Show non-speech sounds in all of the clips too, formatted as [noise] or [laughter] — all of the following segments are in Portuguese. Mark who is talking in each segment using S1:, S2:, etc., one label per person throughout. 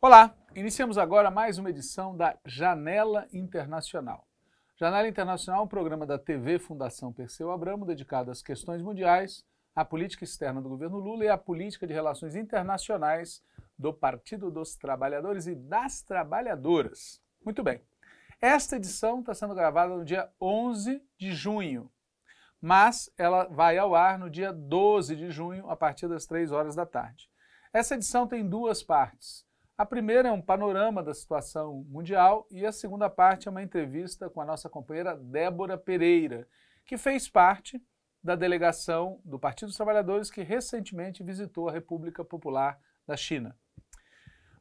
S1: Olá, iniciamos agora mais uma edição da Janela Internacional. Janela Internacional é um programa da TV Fundação Perseu Abramo dedicado às questões mundiais, à política externa do governo Lula e à política de relações internacionais do Partido dos Trabalhadores e das Trabalhadoras. Muito bem. Esta edição está sendo gravada no dia 11 de junho mas ela vai ao ar no dia 12 de junho, a partir das 3 horas da tarde. Essa edição tem duas partes. A primeira é um panorama da situação mundial e a segunda parte é uma entrevista com a nossa companheira Débora Pereira, que fez parte da delegação do Partido dos Trabalhadores que recentemente visitou a República Popular da China.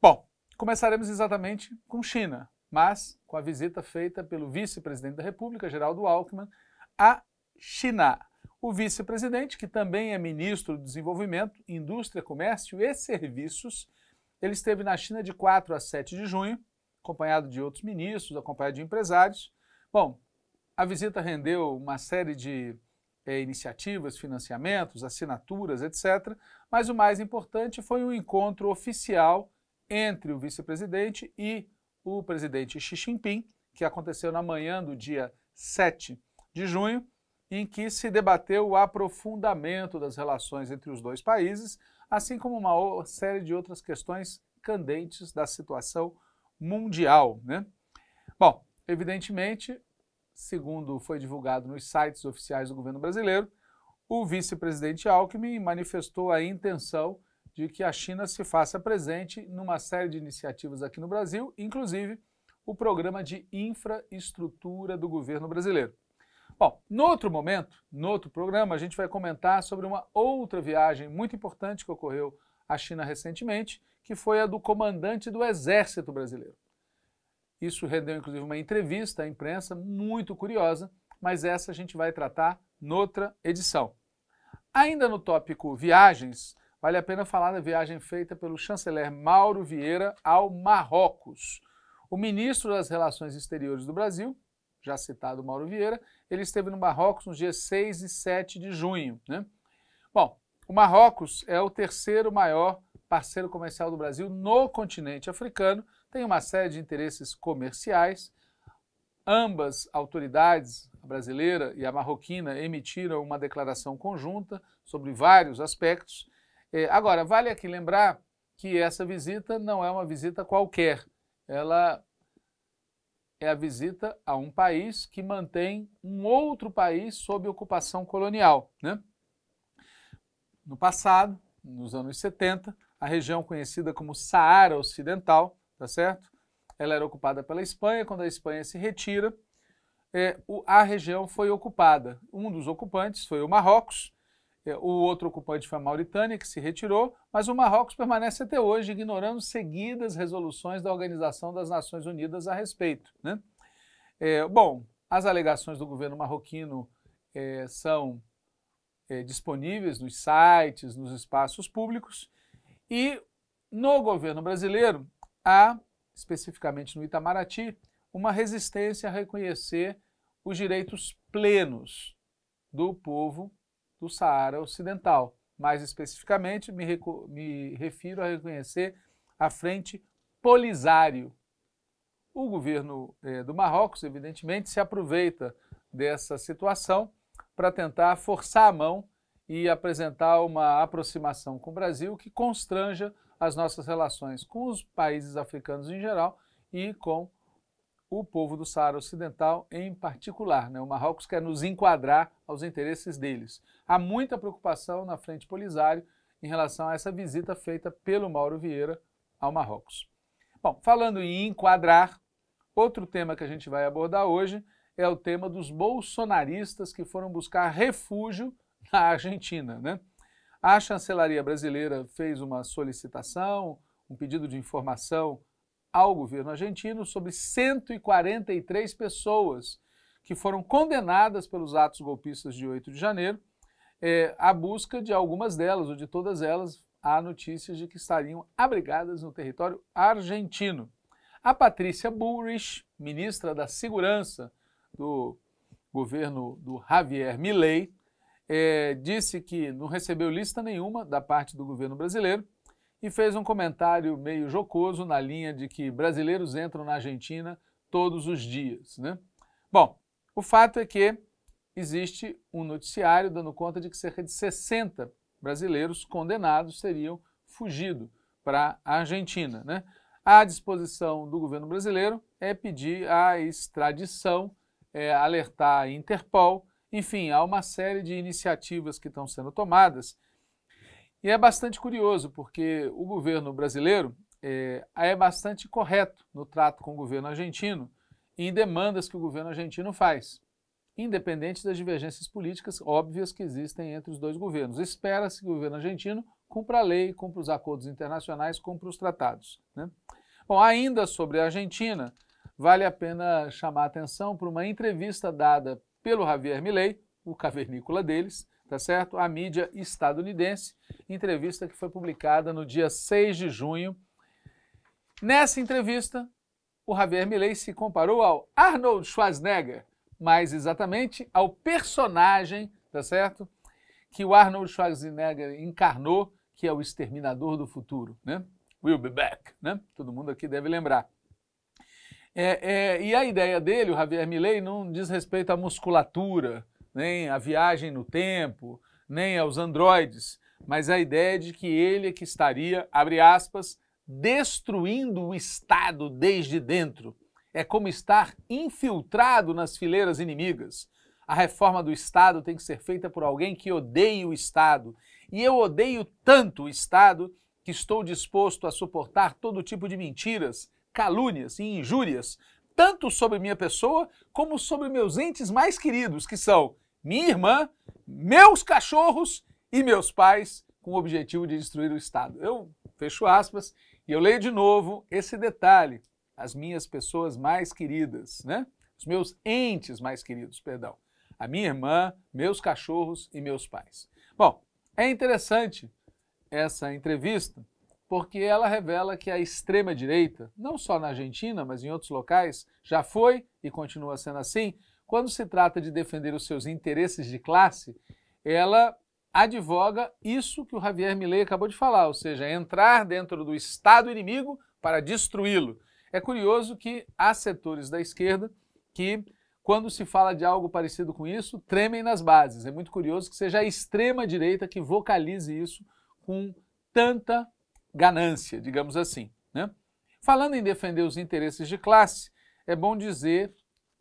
S1: Bom, começaremos exatamente com China, mas com a visita feita pelo vice-presidente da República, Geraldo Alckmin, à China. O vice-presidente, que também é ministro do Desenvolvimento, Indústria, Comércio e Serviços, ele esteve na China de 4 a 7 de junho, acompanhado de outros ministros, acompanhado de empresários. Bom, a visita rendeu uma série de eh, iniciativas, financiamentos, assinaturas, etc. Mas o mais importante foi um encontro oficial entre o vice-presidente e o presidente Xi Jinping, que aconteceu na manhã do dia 7 de junho em que se debateu o aprofundamento das relações entre os dois países, assim como uma série de outras questões candentes da situação mundial. Né? Bom, evidentemente, segundo foi divulgado nos sites oficiais do governo brasileiro, o vice-presidente Alckmin manifestou a intenção de que a China se faça presente numa série de iniciativas aqui no Brasil, inclusive o programa de infraestrutura do governo brasileiro. Bom, no outro momento, no outro programa, a gente vai comentar sobre uma outra viagem muito importante que ocorreu à China recentemente, que foi a do comandante do Exército Brasileiro. Isso rendeu inclusive uma entrevista à imprensa muito curiosa, mas essa a gente vai tratar noutra edição. Ainda no tópico viagens, vale a pena falar da viagem feita pelo chanceler Mauro Vieira ao Marrocos. O ministro das Relações Exteriores do Brasil, já citado Mauro Vieira, ele esteve no Marrocos nos dias 6 e 7 de junho. Né? Bom, o Marrocos é o terceiro maior parceiro comercial do Brasil no continente africano, tem uma série de interesses comerciais. Ambas autoridades, a brasileira e a marroquina, emitiram uma declaração conjunta sobre vários aspectos. É, agora, vale aqui lembrar que essa visita não é uma visita qualquer. Ela é a visita a um país que mantém um outro país sob ocupação colonial. Né? No passado, nos anos 70, a região conhecida como Saara Ocidental, tá certo? Ela era ocupada pela Espanha. Quando a Espanha se retira, é, o, a região foi ocupada. Um dos ocupantes foi o Marrocos é, o outro ocupante foi a Mauritânia, que se retirou, mas o Marrocos permanece até hoje ignorando seguidas resoluções da Organização das Nações Unidas a respeito. Né? É, bom, as alegações do governo marroquino é, são é, disponíveis nos sites, nos espaços públicos, e no governo brasileiro há, especificamente no Itamaraty, uma resistência a reconhecer os direitos plenos do povo do Saara Ocidental. Mais especificamente, me, me refiro a reconhecer a Frente Polisário. O governo eh, do Marrocos, evidentemente, se aproveita dessa situação para tentar forçar a mão e apresentar uma aproximação com o Brasil que constranja as nossas relações com os países africanos em geral e com o povo do Saara Ocidental em particular. Né? O Marrocos quer nos enquadrar aos interesses deles. Há muita preocupação na frente Polisário em relação a essa visita feita pelo Mauro Vieira ao Marrocos. Bom, falando em enquadrar, outro tema que a gente vai abordar hoje é o tema dos bolsonaristas que foram buscar refúgio na Argentina. Né? A chancelaria brasileira fez uma solicitação, um pedido de informação ao governo argentino sobre 143 pessoas que foram condenadas pelos atos golpistas de 8 de janeiro. É, a busca de algumas delas, ou de todas elas, há notícias de que estariam abrigadas no território argentino. A Patrícia Bullrich, ministra da Segurança do governo do Javier Milei, é, disse que não recebeu lista nenhuma da parte do governo brasileiro e fez um comentário meio jocoso na linha de que brasileiros entram na Argentina todos os dias. Né? Bom, o fato é que existe um noticiário dando conta de que cerca de 60 brasileiros condenados teriam fugido para a Argentina. Né? A disposição do governo brasileiro é pedir a extradição, é, alertar a Interpol, enfim, há uma série de iniciativas que estão sendo tomadas e é bastante curioso, porque o governo brasileiro é, é bastante correto no trato com o governo argentino em demandas que o governo argentino faz, independente das divergências políticas óbvias que existem entre os dois governos. Espera-se que o governo argentino cumpra a lei, cumpra os acordos internacionais, cumpra os tratados. Né? Bom, ainda sobre a Argentina, vale a pena chamar a atenção para uma entrevista dada pelo Javier Milei, o cavernícola deles, tá certo? A mídia estadunidense, entrevista que foi publicada no dia 6 de junho. Nessa entrevista, o Javier Milei se comparou ao Arnold Schwarzenegger, mais exatamente ao personagem, tá certo? Que o Arnold Schwarzenegger encarnou, que é o exterminador do futuro, né? We'll be back, né? Todo mundo aqui deve lembrar. É, é, e a ideia dele, o Javier Milei, não diz respeito à musculatura, nem a viagem no tempo, nem aos androides, mas a ideia é de que ele é que estaria, abre aspas, destruindo o Estado desde dentro. É como estar infiltrado nas fileiras inimigas. A reforma do Estado tem que ser feita por alguém que odeie o Estado. E eu odeio tanto o Estado que estou disposto a suportar todo tipo de mentiras, calúnias e injúrias, tanto sobre minha pessoa como sobre meus entes mais queridos, que são minha irmã, meus cachorros e meus pais com o objetivo de destruir o Estado. Eu fecho aspas e eu leio de novo esse detalhe. As minhas pessoas mais queridas, né? Os meus entes mais queridos, perdão. A minha irmã, meus cachorros e meus pais. Bom, é interessante essa entrevista porque ela revela que a extrema-direita, não só na Argentina, mas em outros locais, já foi e continua sendo assim, quando se trata de defender os seus interesses de classe, ela advoga isso que o Javier Milei acabou de falar, ou seja, entrar dentro do Estado inimigo para destruí-lo. É curioso que há setores da esquerda que, quando se fala de algo parecido com isso, tremem nas bases. É muito curioso que seja a extrema-direita que vocalize isso com tanta ganância, digamos assim. Né? Falando em defender os interesses de classe, é bom dizer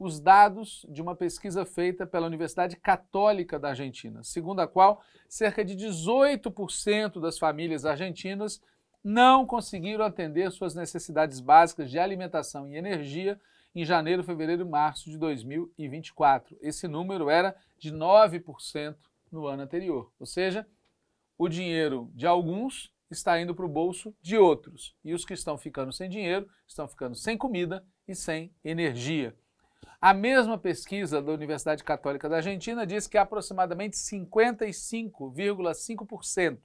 S1: os dados de uma pesquisa feita pela Universidade Católica da Argentina, segundo a qual cerca de 18% das famílias argentinas não conseguiram atender suas necessidades básicas de alimentação e energia em janeiro, fevereiro e março de 2024. Esse número era de 9% no ano anterior. Ou seja, o dinheiro de alguns está indo para o bolso de outros. E os que estão ficando sem dinheiro estão ficando sem comida e sem energia. A mesma pesquisa da Universidade Católica da Argentina diz que aproximadamente 55,5%,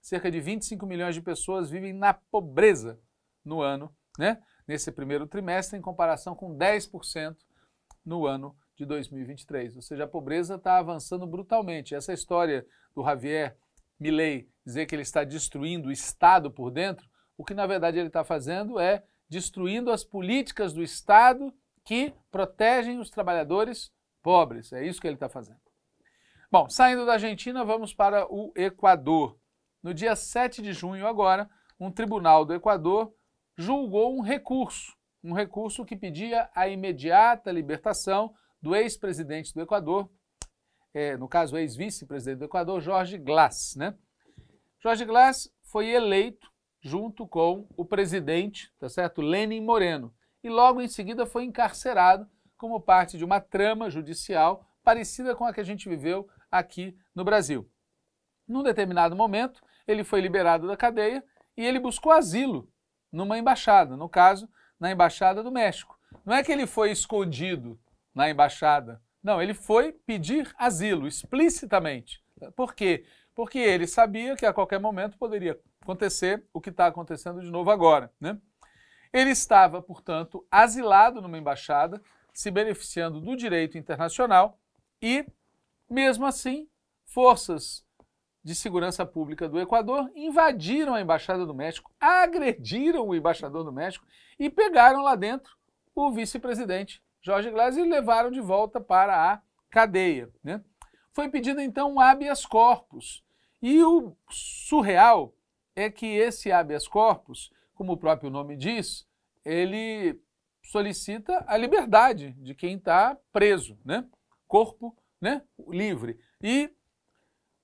S1: cerca de 25 milhões de pessoas vivem na pobreza no ano, né? Nesse primeiro trimestre, em comparação com 10% no ano de 2023. Ou seja, a pobreza está avançando brutalmente. Essa história do Javier Milei dizer que ele está destruindo o Estado por dentro, o que na verdade ele está fazendo é destruindo as políticas do Estado que protegem os trabalhadores pobres. É isso que ele está fazendo. Bom, saindo da Argentina, vamos para o Equador. No dia 7 de junho, agora, um tribunal do Equador julgou um recurso, um recurso que pedia a imediata libertação do ex-presidente do Equador, é, no caso, ex-vice-presidente do Equador, Jorge Glass. Né? Jorge Glass foi eleito junto com o presidente, tá certo? Lenin Moreno e logo em seguida foi encarcerado como parte de uma trama judicial parecida com a que a gente viveu aqui no Brasil. Num determinado momento, ele foi liberado da cadeia e ele buscou asilo numa embaixada, no caso, na Embaixada do México. Não é que ele foi escondido na embaixada, não, ele foi pedir asilo explicitamente. Por quê? Porque ele sabia que a qualquer momento poderia acontecer o que está acontecendo de novo agora, né? Ele estava, portanto, asilado numa embaixada, se beneficiando do direito internacional e, mesmo assim, forças de segurança pública do Equador invadiram a embaixada do México, agrediram o embaixador do México e pegaram lá dentro o vice-presidente Jorge Glass e levaram de volta para a cadeia. Né? Foi pedido então um habeas corpus. E o surreal é que esse habeas corpus como o próprio nome diz, ele solicita a liberdade de quem está preso, né? corpo né? livre. E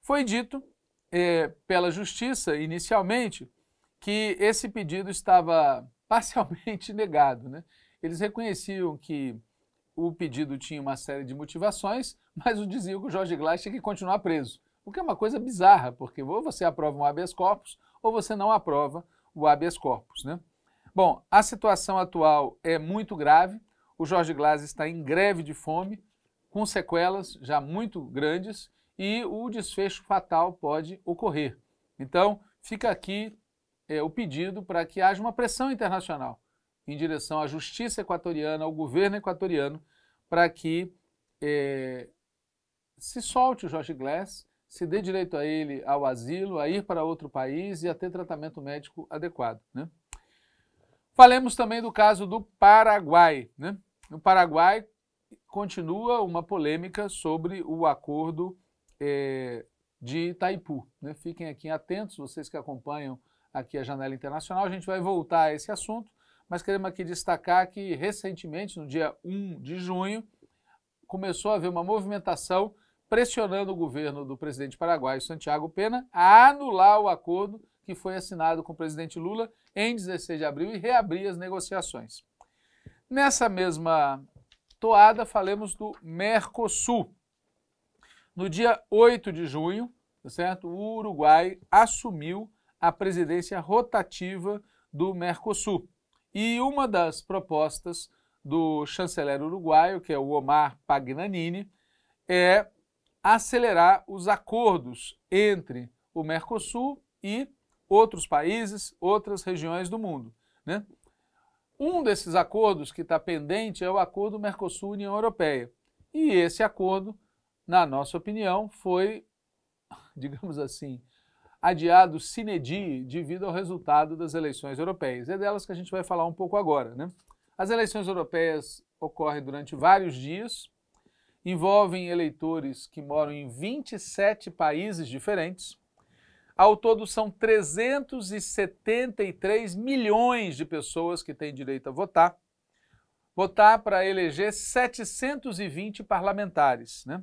S1: foi dito é, pela justiça, inicialmente, que esse pedido estava [laughs] parcialmente negado. Né? Eles reconheciam que o pedido tinha uma série de motivações, mas o diziam que o Jorge Glass tinha que continuar preso. O que é uma coisa bizarra, porque ou você aprova um habeas corpus ou você não aprova o habeas corpus. Né? Bom, a situação atual é muito grave. O Jorge Glass está em greve de fome, com sequelas já muito grandes e o desfecho fatal pode ocorrer. Então, fica aqui é, o pedido para que haja uma pressão internacional em direção à justiça equatoriana, ao governo equatoriano, para que é, se solte o Jorge Glass se dê direito a ele ao asilo, a ir para outro país e a ter tratamento médico adequado. Né? Falemos também do caso do Paraguai. Né? No Paraguai continua uma polêmica sobre o acordo é, de Itaipu. Né? Fiquem aqui atentos, vocês que acompanham aqui a Janela Internacional, a gente vai voltar a esse assunto, mas queremos aqui destacar que recentemente, no dia 1 de junho, começou a haver uma movimentação pressionando o governo do presidente paraguaio Santiago Pena a anular o acordo que foi assinado com o presidente Lula em 16 de abril e reabrir as negociações. Nessa mesma toada, falemos do Mercosul. No dia 8 de junho, tá certo? o Uruguai assumiu a presidência rotativa do Mercosul. E uma das propostas do chanceler uruguaio, que é o Omar Pagnanini, é acelerar os acordos entre o Mercosul e outros países, outras regiões do mundo. Né? Um desses acordos que está pendente é o acordo Mercosul-União Europeia. E esse acordo, na nossa opinião, foi, [laughs] digamos assim, adiado sine die devido ao resultado das eleições europeias. É delas que a gente vai falar um pouco agora. Né? As eleições europeias ocorrem durante vários dias, envolvem eleitores que moram em 27 países diferentes. Ao todo, são 373 milhões de pessoas que têm direito a votar. Votar para eleger 720 parlamentares. Né?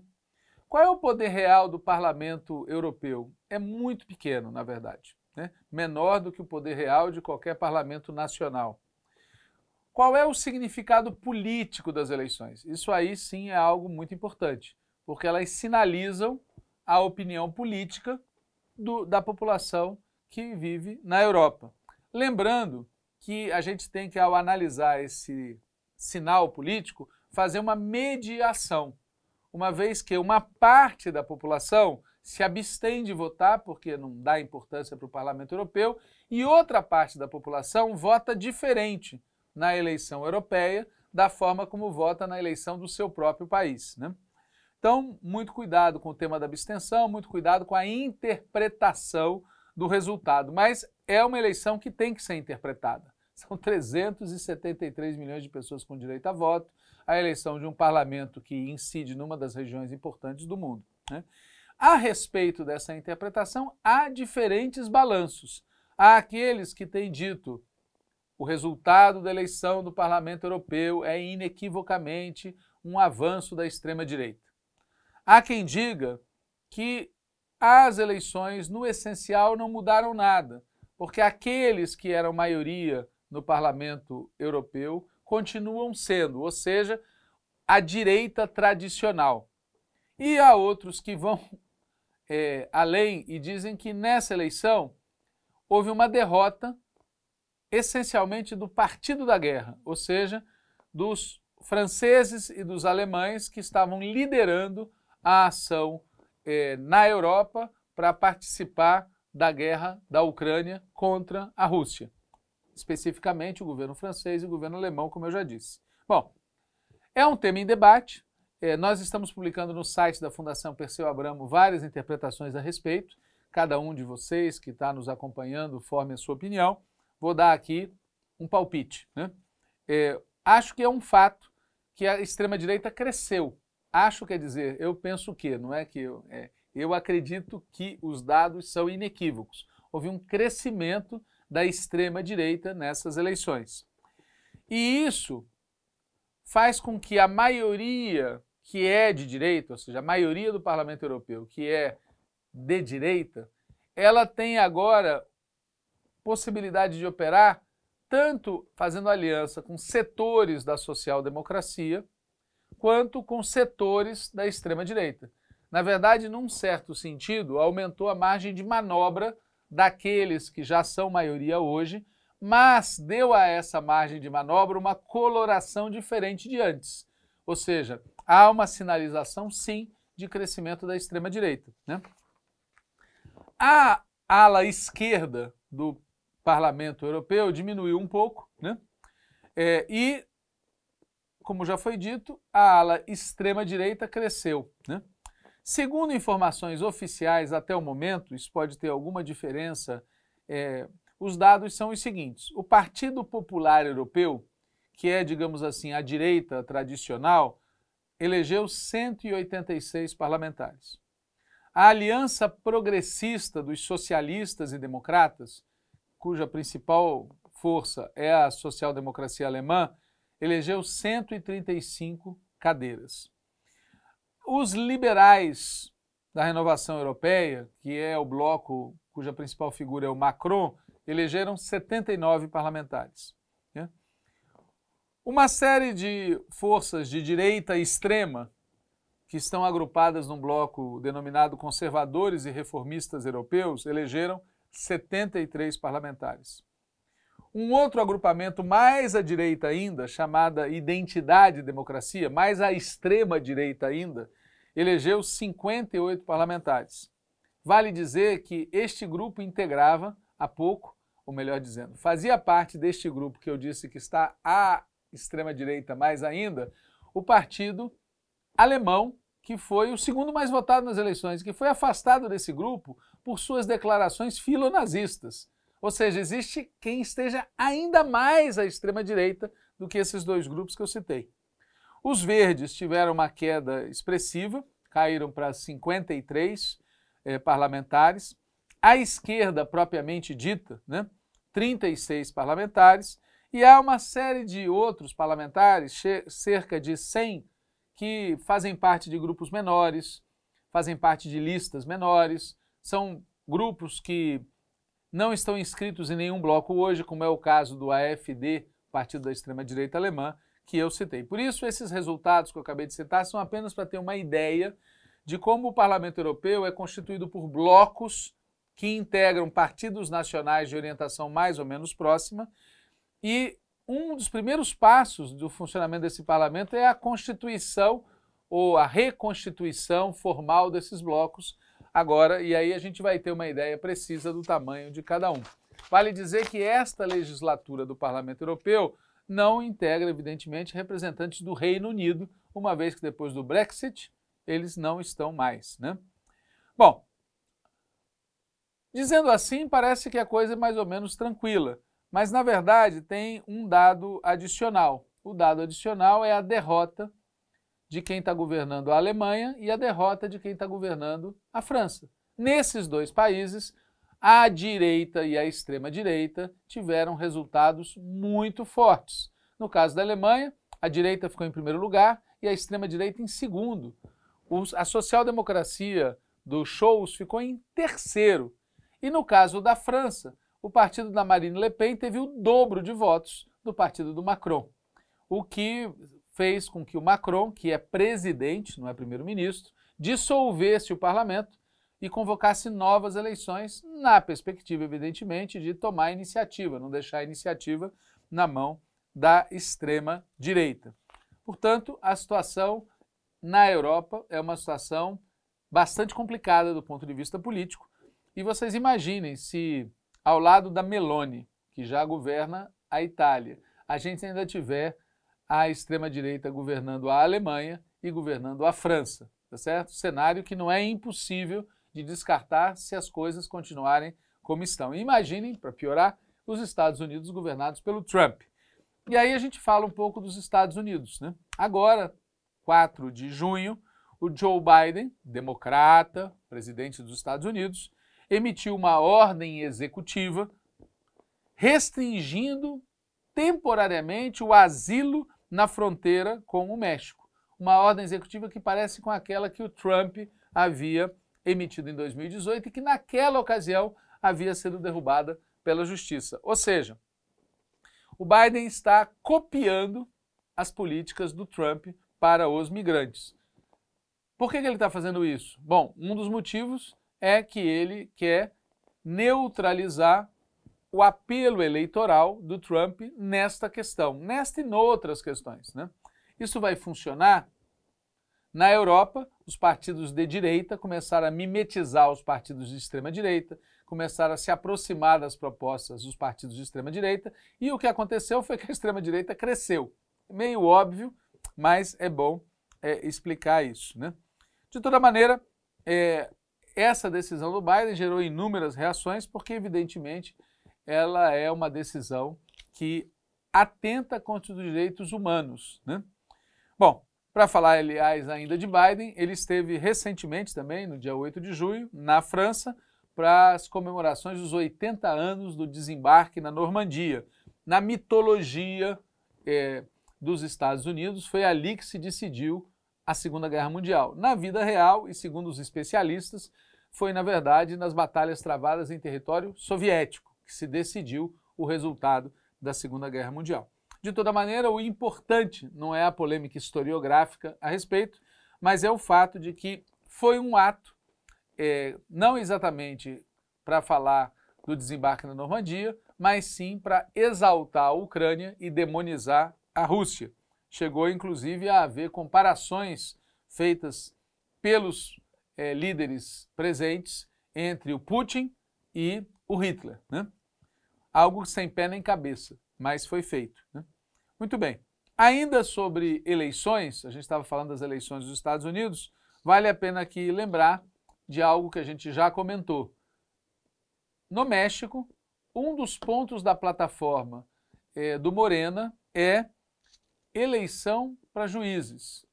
S1: Qual é o poder real do parlamento europeu? É muito pequeno, na verdade. Né? Menor do que o poder real de qualquer parlamento nacional. Qual é o significado político das eleições? Isso aí sim é algo muito importante, porque elas sinalizam a opinião política do, da população que vive na Europa. Lembrando que a gente tem que, ao analisar esse sinal político, fazer uma mediação, uma vez que uma parte da população se abstém de votar porque não dá importância para o Parlamento Europeu e outra parte da população vota diferente na eleição europeia da forma como vota na eleição do seu próprio país. Né? Então, muito cuidado com o tema da abstenção, muito cuidado com a interpretação do resultado. Mas é uma eleição que tem que ser interpretada. São 373 [laughs] milhões de pessoas com direito a voto, a eleição de um parlamento que incide numa das regiões importantes do mundo. Né? A respeito dessa interpretação, há diferentes balanços. Há aqueles que têm dito o resultado da eleição do Parlamento Europeu é inequivocamente um avanço da extrema-direita. Há quem diga que as eleições, no essencial, não mudaram nada, porque aqueles que eram maioria no Parlamento Europeu continuam sendo, ou seja, a direita tradicional. E há outros que vão é, além e dizem que nessa eleição houve uma derrota essencialmente do Partido da Guerra, ou seja, dos franceses e dos alemães que estavam liderando a ação eh, na Europa para participar da guerra da Ucrânia contra a Rússia. Especificamente o governo francês e o governo alemão, como eu já disse. Bom, é um tema em debate. Eh, nós estamos publicando no site da Fundação Perseu Abramo várias interpretações a respeito. Cada um de vocês que está nos acompanhando forme a sua opinião vou dar aqui um palpite. Né? É, acho que é um fato que a extrema-direita cresceu. Acho quer dizer, eu penso o quê? Não é que eu, é, eu acredito que os dados são inequívocos. Houve um crescimento da extrema-direita nessas eleições. E isso faz com que a maioria que é de direita, ou seja, a maioria do parlamento europeu que é de direita, ela tem agora possibilidade de operar tanto fazendo aliança com setores da social-democracia, quanto com setores da extrema-direita. Na verdade, num certo sentido, aumentou a margem de manobra daqueles que já são maioria hoje, mas deu a essa margem de manobra uma coloração diferente de antes. Ou seja, há uma sinalização, sim, de crescimento da extrema-direita. Né? A ala esquerda do Parlamento Europeu diminuiu um pouco, né? É, e, como já foi dito, a ala extrema-direita cresceu, né? Segundo informações oficiais até o momento, isso pode ter alguma diferença, é, os dados são os seguintes: o Partido Popular Europeu, que é, digamos assim, a direita tradicional, elegeu 186 parlamentares. A Aliança Progressista dos Socialistas e Democratas cuja principal força é a social-democracia alemã, elegeu 135 cadeiras. Os liberais da renovação europeia, que é o bloco cuja principal figura é o Macron, elegeram 79 parlamentares. Né? Uma série de forças de direita extrema, que estão agrupadas num bloco denominado Conservadores e Reformistas Europeus, elegeram 73 parlamentares. Um outro agrupamento mais à direita ainda, chamada Identidade e Democracia, mais à extrema direita ainda, elegeu 58 parlamentares. Vale dizer que este grupo integrava há pouco, ou melhor dizendo, fazia parte deste grupo que eu disse que está à extrema direita mais ainda, o partido alemão que foi o segundo mais votado nas eleições, que foi afastado desse grupo por suas declarações filonazistas. Ou seja, existe quem esteja ainda mais à extrema-direita do que esses dois grupos que eu citei. Os verdes tiveram uma queda expressiva, caíram para 53 eh, parlamentares. A esquerda, propriamente dita, né, 36 parlamentares. E há uma série de outros parlamentares, cerca de 100, que fazem parte de grupos menores, fazem parte de listas menores, são grupos que não estão inscritos em nenhum bloco hoje, como é o caso do AFD, Partido da Extrema-Direita Alemã, que eu citei. Por isso, esses resultados que eu acabei de citar são apenas para ter uma ideia de como o Parlamento Europeu é constituído por blocos que integram partidos nacionais de orientação mais ou menos próxima. E um dos primeiros passos do funcionamento desse parlamento é a constituição ou a reconstituição formal desses blocos, agora, e aí a gente vai ter uma ideia precisa do tamanho de cada um. Vale dizer que esta legislatura do Parlamento Europeu não integra, evidentemente, representantes do Reino Unido, uma vez que depois do Brexit eles não estão mais, né? Bom, dizendo assim, parece que a coisa é mais ou menos tranquila, mas na verdade tem um dado adicional. O dado adicional é a derrota de quem está governando a Alemanha e a derrota de quem está governando a França. Nesses dois países, a direita e a extrema-direita tiveram resultados muito fortes. No caso da Alemanha, a direita ficou em primeiro lugar e a extrema-direita em segundo. a social-democracia do Scholz ficou em terceiro. E no caso da França, o partido da Marine Le Pen teve o dobro de votos do partido do Macron, o que fez com que o Macron, que é presidente, não é primeiro-ministro, dissolvesse o parlamento e convocasse novas eleições, na perspectiva, evidentemente, de tomar iniciativa, não deixar a iniciativa na mão da extrema-direita. Portanto, a situação na Europa é uma situação bastante complicada do ponto de vista político. E vocês imaginem se, ao lado da Meloni, que já governa a Itália, a gente ainda tiver a extrema-direita governando a Alemanha e governando a França, tá certo? Cenário que não é impossível de descartar se as coisas continuarem como estão. imaginem, para piorar, os Estados Unidos governados pelo Trump. E aí a gente fala um pouco dos Estados Unidos, né? Agora, 4 de junho, o Joe Biden, democrata, presidente dos Estados Unidos, emitiu uma ordem executiva restringindo temporariamente o asilo na fronteira com o México. Uma ordem executiva que parece com aquela que o Trump havia emitido em 2018 e que, naquela ocasião, havia sido derrubada pela justiça. Ou seja, o Biden está copiando as políticas do Trump para os migrantes. Por que, ele está fazendo isso? Bom, um dos motivos é que ele quer neutralizar o apelo eleitoral do Trump nesta questão, nesta e noutras questões. Né? Isso vai funcionar? Na Europa, os partidos de direita começaram a mimetizar os partidos de extrema-direita, começaram a se aproximar das propostas dos partidos de extrema-direita, e o que aconteceu foi que a extrema-direita cresceu. É meio óbvio, mas é bom é, explicar isso. Né? De toda maneira, é, essa decisão do Biden gerou inúmeras reações, porque, evidentemente, ela é uma decisão que atenta contra os direitos humanos. Né? Bom, para falar, aliás, ainda de Biden, ele esteve recentemente também, no dia 8 de junho, na França, para as comemorações dos 80 anos do desembarque na Normandia. Na mitologia é, dos Estados Unidos, foi ali que se decidiu a Segunda Guerra Mundial. Na vida real, e segundo os especialistas, foi, na verdade, nas batalhas travadas em território soviético que se decidiu o resultado da Segunda Guerra Mundial. De toda maneira, o importante não é a polêmica historiográfica a respeito, mas é o fato de que foi um ato, é, não exatamente para falar do desembarque na Normandia, mas sim para exaltar a Ucrânia e demonizar a Rússia. Chegou, inclusive, a haver comparações feitas pelos é, líderes presentes entre o Putin e o Hitler. Né? Algo sem pé nem cabeça, mas foi feito. Né? Muito bem. Ainda sobre eleições, a gente estava falando das eleições dos Estados Unidos, vale a pena aqui lembrar de algo que a gente já comentou. No México, um dos pontos da plataforma é, do Morena é eleição para juízes.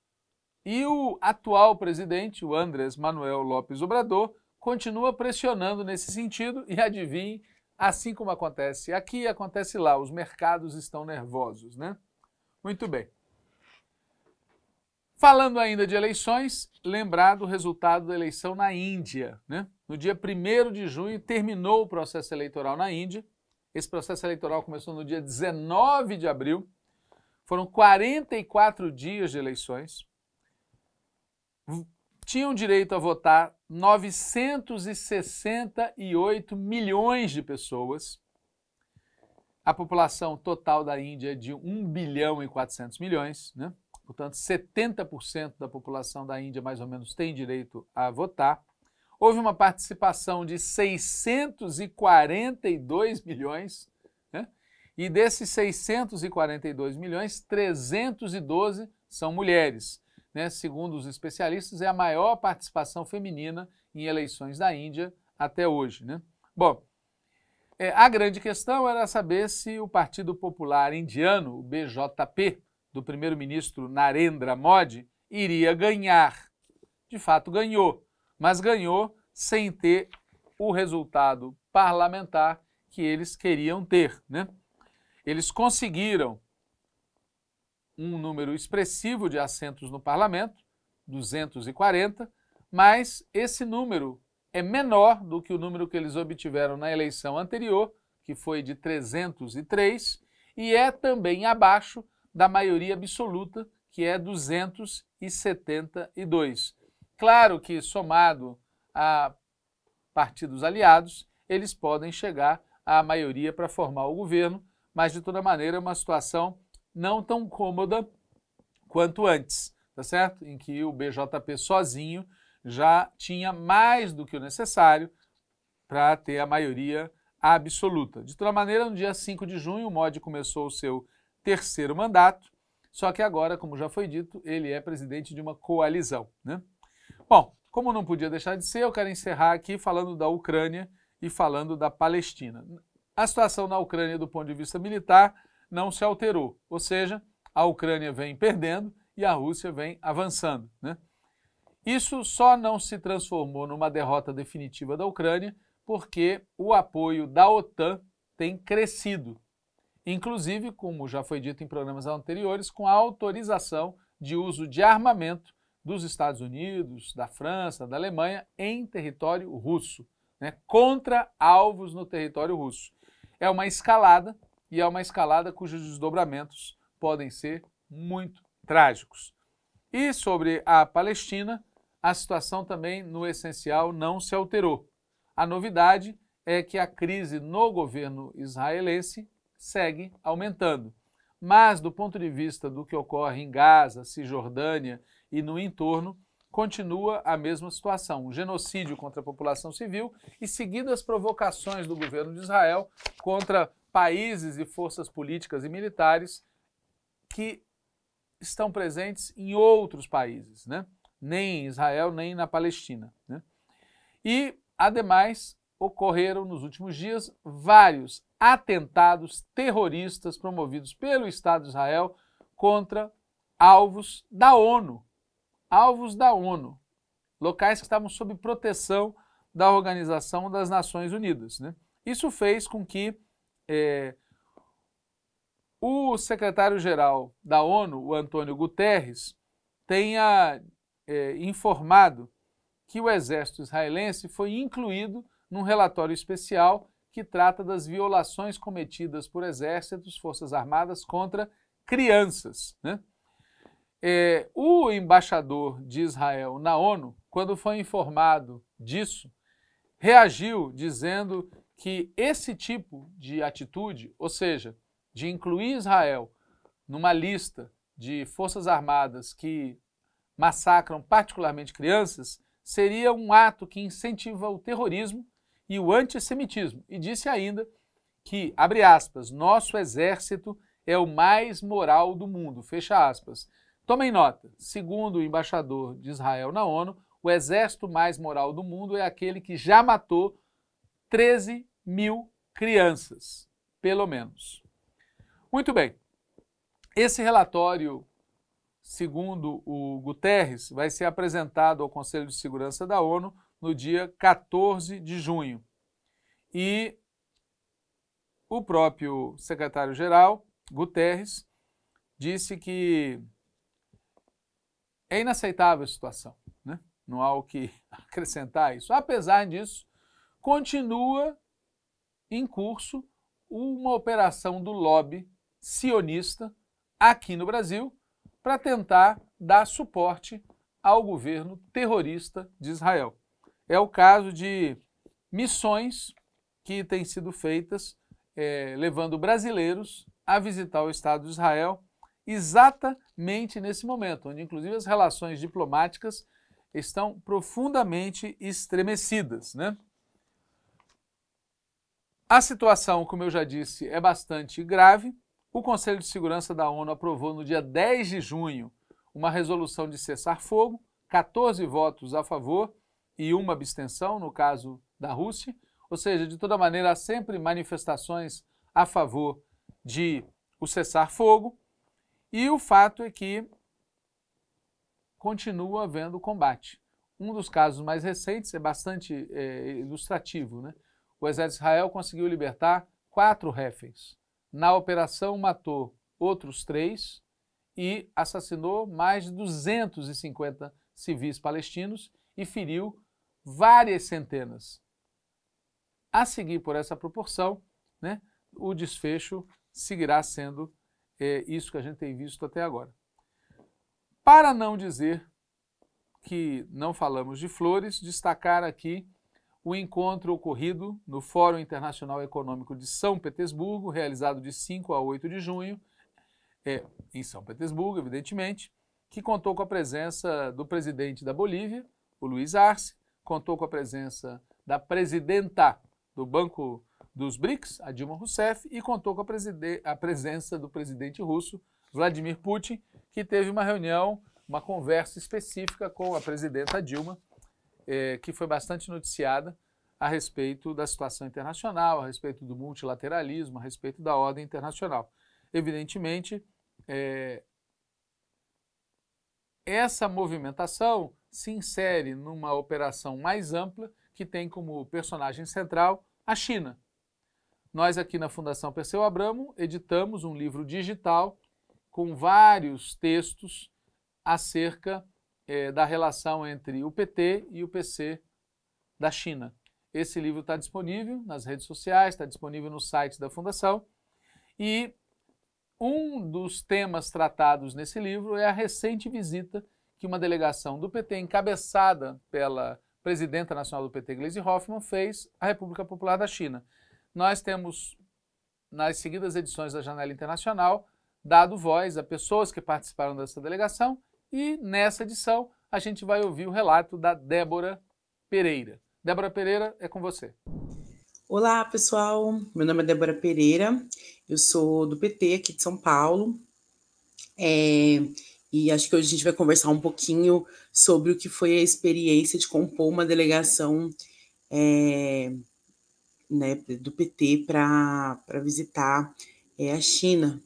S1: E o atual presidente, o Andrés Manuel López Obrador, continua pressionando nesse sentido e adivinhe, assim como acontece aqui, acontece lá, os mercados estão nervosos, né? Muito bem. Falando ainda de eleições, lembrar do resultado da eleição na Índia. Né? No dia 1 de junho terminou o processo eleitoral na Índia. Esse processo eleitoral começou no dia 19 de abril. Foram 44 dias de eleições tinham direito a votar 968 milhões de pessoas. A população total da Índia é de 1 bilhão e 400 milhões, né? Portanto, 70% da população da Índia, mais ou menos, tem direito a votar. Houve uma participação de 642 milhões, né? e desses 642 milhões, 312 são mulheres né, segundo os especialistas, é a maior participação feminina em eleições da Índia até hoje. Né? Bom, é, a grande questão era saber se o Partido Popular Indiano, o BJP, do primeiro-ministro Narendra Modi, iria ganhar. De fato, ganhou, mas ganhou sem ter o resultado parlamentar que eles queriam ter. Né? Eles conseguiram um número expressivo de assentos no parlamento, 240, mas esse número é menor do que o número que eles obtiveram na eleição anterior, que foi de 303, e é também abaixo da maioria absoluta, que é 272. Claro que, somado a partidos aliados, eles podem chegar à maioria para formar o governo, mas de toda maneira é uma situação não tão cômoda quanto antes, tá certo? Em que o BJP sozinho já tinha mais do que o necessário para ter a maioria absoluta. De toda maneira, no dia 5 de junho, o MOD começou o seu terceiro mandato, só que agora, como já foi dito, ele é presidente de uma coalizão. Né? Bom, como não podia deixar de ser, eu quero encerrar aqui falando da Ucrânia e falando da Palestina. A situação na Ucrânia, do ponto de vista militar, não se alterou. Ou seja, a Ucrânia vem perdendo e a Rússia vem avançando. Né? Isso só não se transformou numa derrota definitiva da Ucrânia porque o apoio da OTAN tem crescido, inclusive, como já foi dito em programas anteriores, com a autorização de uso de armamento dos Estados Unidos, da França, da Alemanha em território russo, né? contra alvos no território russo. É uma escalada e é uma escalada cujos desdobramentos podem ser muito trágicos. E sobre a Palestina, a situação também, no essencial, não se alterou. A novidade é que a crise no governo israelense segue aumentando. Mas, do ponto de vista do que ocorre em Gaza, Cisjordânia e no entorno, continua a mesma situação: um genocídio contra a população civil e seguidas provocações do governo de Israel contra países e forças políticas e militares que estão presentes em outros países, né? nem em Israel, nem na Palestina. Né? E, ademais, ocorreram nos últimos dias vários atentados terroristas promovidos pelo Estado de Israel contra alvos da ONU. Alvos da ONU. Locais que estavam sob proteção da Organização das Nações Unidas. Né? Isso fez com que é, o secretário-geral da ONU, o Antônio Guterres, tenha é, informado que o exército israelense foi incluído num relatório especial que trata das violações cometidas por exércitos, forças armadas contra crianças. Né? É, o embaixador de Israel na ONU, quando foi informado disso, reagiu dizendo que esse tipo de atitude, ou seja, de incluir Israel numa lista de forças armadas que massacram particularmente crianças, seria um ato que incentiva o terrorismo e o antissemitismo. E disse ainda que, abre aspas, nosso exército é o mais moral do mundo, fecha aspas. Tomem nota, segundo o embaixador de Israel na ONU, o exército mais moral do mundo é aquele que já matou 13 mil crianças, pelo menos. Muito bem. Esse relatório, segundo o Guterres, vai ser apresentado ao Conselho de Segurança da ONU no dia 14 de junho. E o próprio secretário-geral, Guterres, disse que é inaceitável a situação, né? não há o que [laughs] acrescentar a isso. Apesar disso, continua em curso uma operação do lobby sionista aqui no Brasil para tentar dar suporte ao governo terrorista de Israel. É o caso de missões que têm sido feitas é, levando brasileiros a visitar o Estado de Israel exatamente nesse momento, onde inclusive as relações diplomáticas estão profundamente estremecidas, né? A situação, como eu já disse, é bastante grave. O Conselho de Segurança da ONU aprovou no dia 10 de junho uma resolução de cessar fogo, 14 votos a favor e uma abstenção, no caso da Rússia. Ou seja, de toda maneira, há sempre manifestações a favor de o cessar fogo. E o fato é que continua havendo combate. Um dos casos mais recentes é bastante é, ilustrativo, né? o exército de Israel conseguiu libertar quatro reféns. Na operação, matou outros três e assassinou mais de 250 civis palestinos e feriu várias centenas. A seguir por essa proporção, né, o desfecho seguirá sendo é, isso que a gente tem visto até agora. Para não dizer que não falamos de flores, destacar aqui o encontro ocorrido no Fórum Internacional Econômico de São Petersburgo, realizado de 5 a 8 de junho, é, em São Petersburgo, evidentemente, que contou com a presença do presidente da Bolívia, o Luiz Arce, contou com a presença da presidenta do Banco dos BRICS, a Dilma Rousseff, e contou com a, a presença do presidente russo, Vladimir Putin, que teve uma reunião, uma conversa específica com a presidenta Dilma eh, que foi bastante noticiada a respeito da situação internacional, a respeito do multilateralismo, a respeito da ordem internacional. Evidentemente, eh, essa movimentação se insere numa operação mais ampla que tem como personagem central a China. Nós aqui na Fundação Perseu Abramo editamos um livro digital com vários textos acerca é, da relação entre o PT e o PC da China. Esse livro está disponível nas redes sociais, está disponível no site da Fundação. E um dos temas tratados nesse livro é a recente visita que uma delegação do PT, encabeçada pela presidenta nacional do PT, Gleisi Hoffmann, fez à República Popular da China. Nós temos, nas seguidas edições da Janela Internacional, dado voz a pessoas que participaram dessa delegação e nessa edição a gente vai ouvir o relato da Débora Pereira. Débora Pereira, é com você.
S2: Olá, pessoal. Meu nome é Débora Pereira. Eu sou do PT aqui de São Paulo. É, e acho que hoje a gente vai conversar um pouquinho sobre o que foi a experiência de compor uma delegação é, né, do PT para visitar é, a China.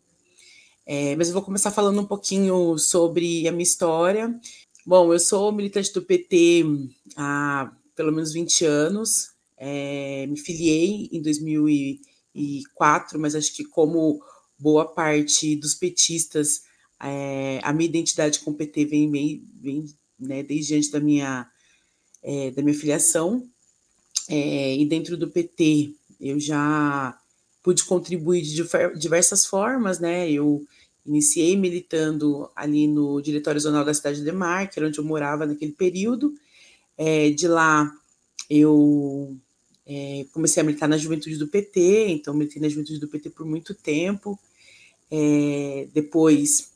S2: É, mas eu vou começar falando um pouquinho sobre a minha história. Bom, eu sou militante do PT há pelo menos 20 anos, é, me filiei em 2004, mas acho que, como boa parte dos petistas, é, a minha identidade com o PT vem, vem, vem né, desde antes da minha, é, da minha filiação. É, e dentro do PT, eu já pude contribuir de diversas formas, né? Eu iniciei militando ali no Diretório Zonal da Cidade de Mar, que era onde eu morava naquele período. É, de lá, eu é, comecei a militar na juventude do PT, então militei na juventude do PT por muito tempo. É, depois,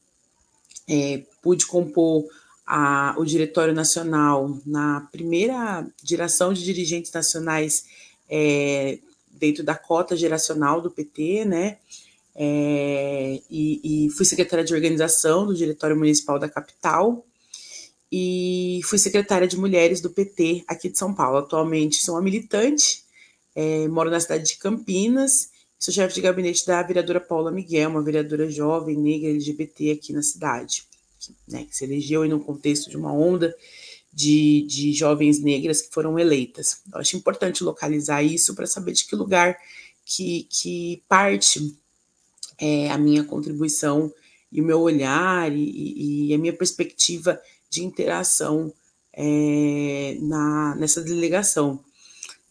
S2: é, pude compor a, o Diretório Nacional na primeira geração de dirigentes nacionais é, dentro da cota geracional do PT, né? É, e, e fui secretária de organização do Diretório Municipal da Capital e fui secretária de mulheres do PT aqui de São Paulo. Atualmente sou uma militante, é, moro na cidade de Campinas sou chefe de gabinete da vereadora Paula Miguel, uma vereadora jovem, negra, LGBT aqui na cidade, né, que se elegeu em um contexto de uma onda de, de jovens negras que foram eleitas. Eu acho importante localizar isso para saber de que lugar que, que parte é, a minha contribuição e o meu olhar e, e a minha perspectiva de interação é, na, nessa delegação.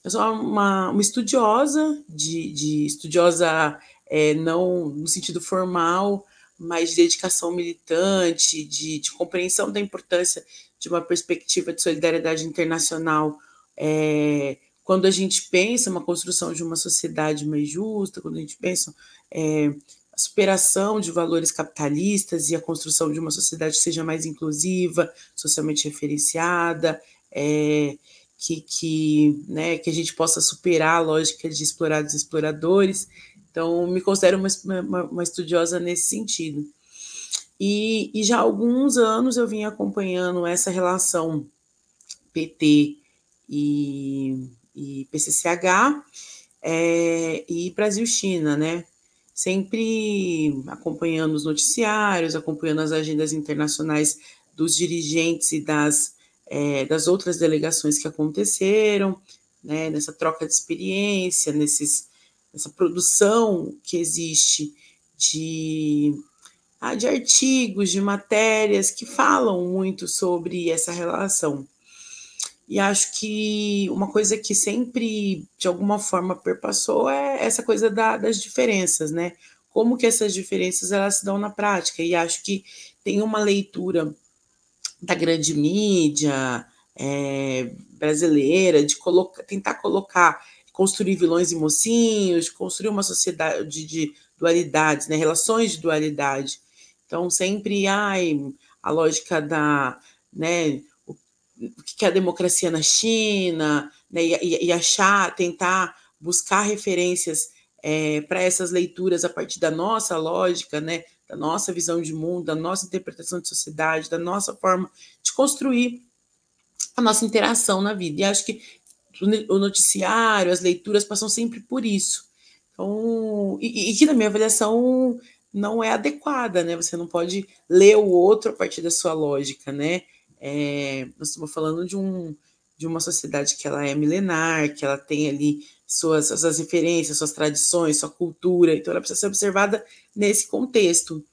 S2: Eu sou uma, uma estudiosa, de, de estudiosa é, não no sentido formal, mas de dedicação militante, de, de compreensão da importância de uma perspectiva de solidariedade internacional, é, quando a gente pensa uma construção de uma sociedade mais justa, quando a gente pensa é, a superação de valores capitalistas e a construção de uma sociedade que seja mais inclusiva, socialmente referenciada, é, que, que, né, que a gente possa superar a lógica de explorados e exploradores. Então, me considero uma, uma, uma estudiosa nesse sentido. E, e já há alguns anos eu vim acompanhando essa relação PT e, e PCCH é, eh, e Brasil-China, né? Sempre acompanhando os noticiários, acompanhando as agendas internacionais dos dirigentes e das, é, das outras delegações que aconteceram, né? Nessa troca de experiência, nesses, nessa produção que existe de de artigos, de matérias que falam muito sobre essa relação. E acho que uma coisa que sempre, de alguma forma, perpassou é essa coisa da, das diferenças, né? Como que essas diferenças elas se dão na prática. E acho que tem uma leitura da grande mídia é, brasileira de colocar, tentar colocar, construir vilões e mocinhos, construir uma sociedade de, de dualidades, né? relações de dualidade. Então, sempre ai, a lógica da, né, o que é a democracia na China, né, e, e achar, tentar buscar referências é, eh, para essas leituras a partir da nossa lógica, né, da nossa visão de mundo, da nossa interpretação de sociedade, da nossa forma de construir a nossa interação na vida. E acho que o noticiário, as leituras passam sempre por isso. Então, e, e que na minha avaliação não é adequada, né? Você não pode ler o outro a partir da sua lógica, né? É, nós estamos falando de, um, de uma sociedade que ela é milenar, que ela tem ali suas, suas referências, suas tradições, sua cultura, então ela precisa ser observada nesse contexto.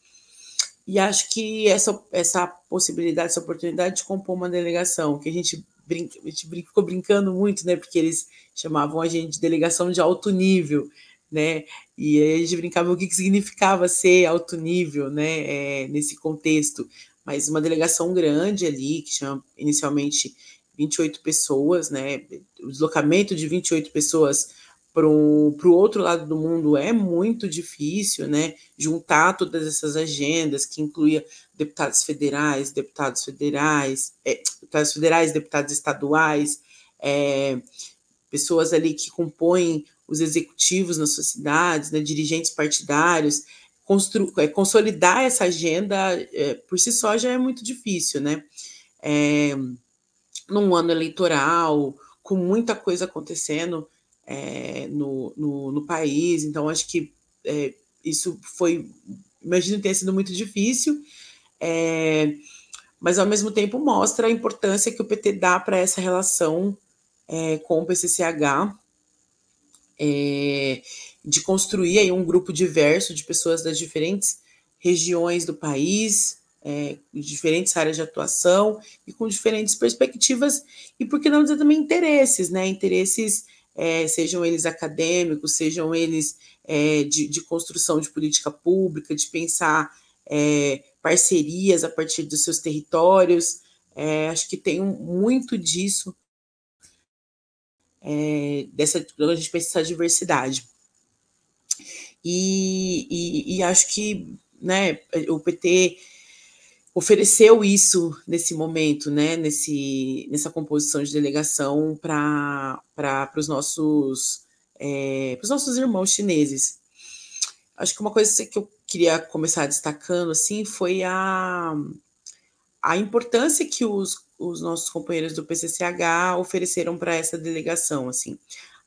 S2: E acho que essa, essa possibilidade, essa oportunidade de compor uma delegação, que a gente, brinca, a gente ficou brincando muito, né? Porque eles chamavam a gente de delegação de alto nível, né? E aí a gente brincava o que, que significava ser alto nível, né, é, nesse contexto. Mas uma delegação grande ali, que tinha inicialmente 28 pessoas, né, o deslocamento de 28 pessoas para o outro lado do mundo é muito difícil, né, juntar todas essas agendas, que incluía deputados federais, deputados federais, é, deputados federais, deputados estaduais, é, pessoas ali que compõem os executivos nas suas cidades, né, dirigentes partidários, é, consolidar essa agenda é, por si só já é muito difícil, né? É, num ano eleitoral, com muita coisa acontecendo é, no, no, no, país, então acho que é, isso foi, imagino ter sido muito difícil é, mas ao mesmo tempo mostra a importância que o PT dá para essa relação é, com o PCCH é, de construir aí um grupo diverso de pessoas das diferentes regiões do país, é, diferentes áreas de atuação e com diferentes perspectivas e, por que não dizer, também interesses, né? Interesses, é, sejam eles acadêmicos, sejam eles é, de, de, construção de política pública, de pensar é, parcerias a partir dos seus territórios. É, acho que tem muito disso é, dessa, quando a gente pensa diversidade. E, e, e, acho que né, o PT ofereceu isso nesse momento, né, nesse, nessa composição de delegação para os nossos, é, os nossos irmãos chineses. Acho que uma coisa assim que eu queria começar destacando assim foi a, a importância que os os nossos companheiros do PCCH ofereceram para essa delegação, assim.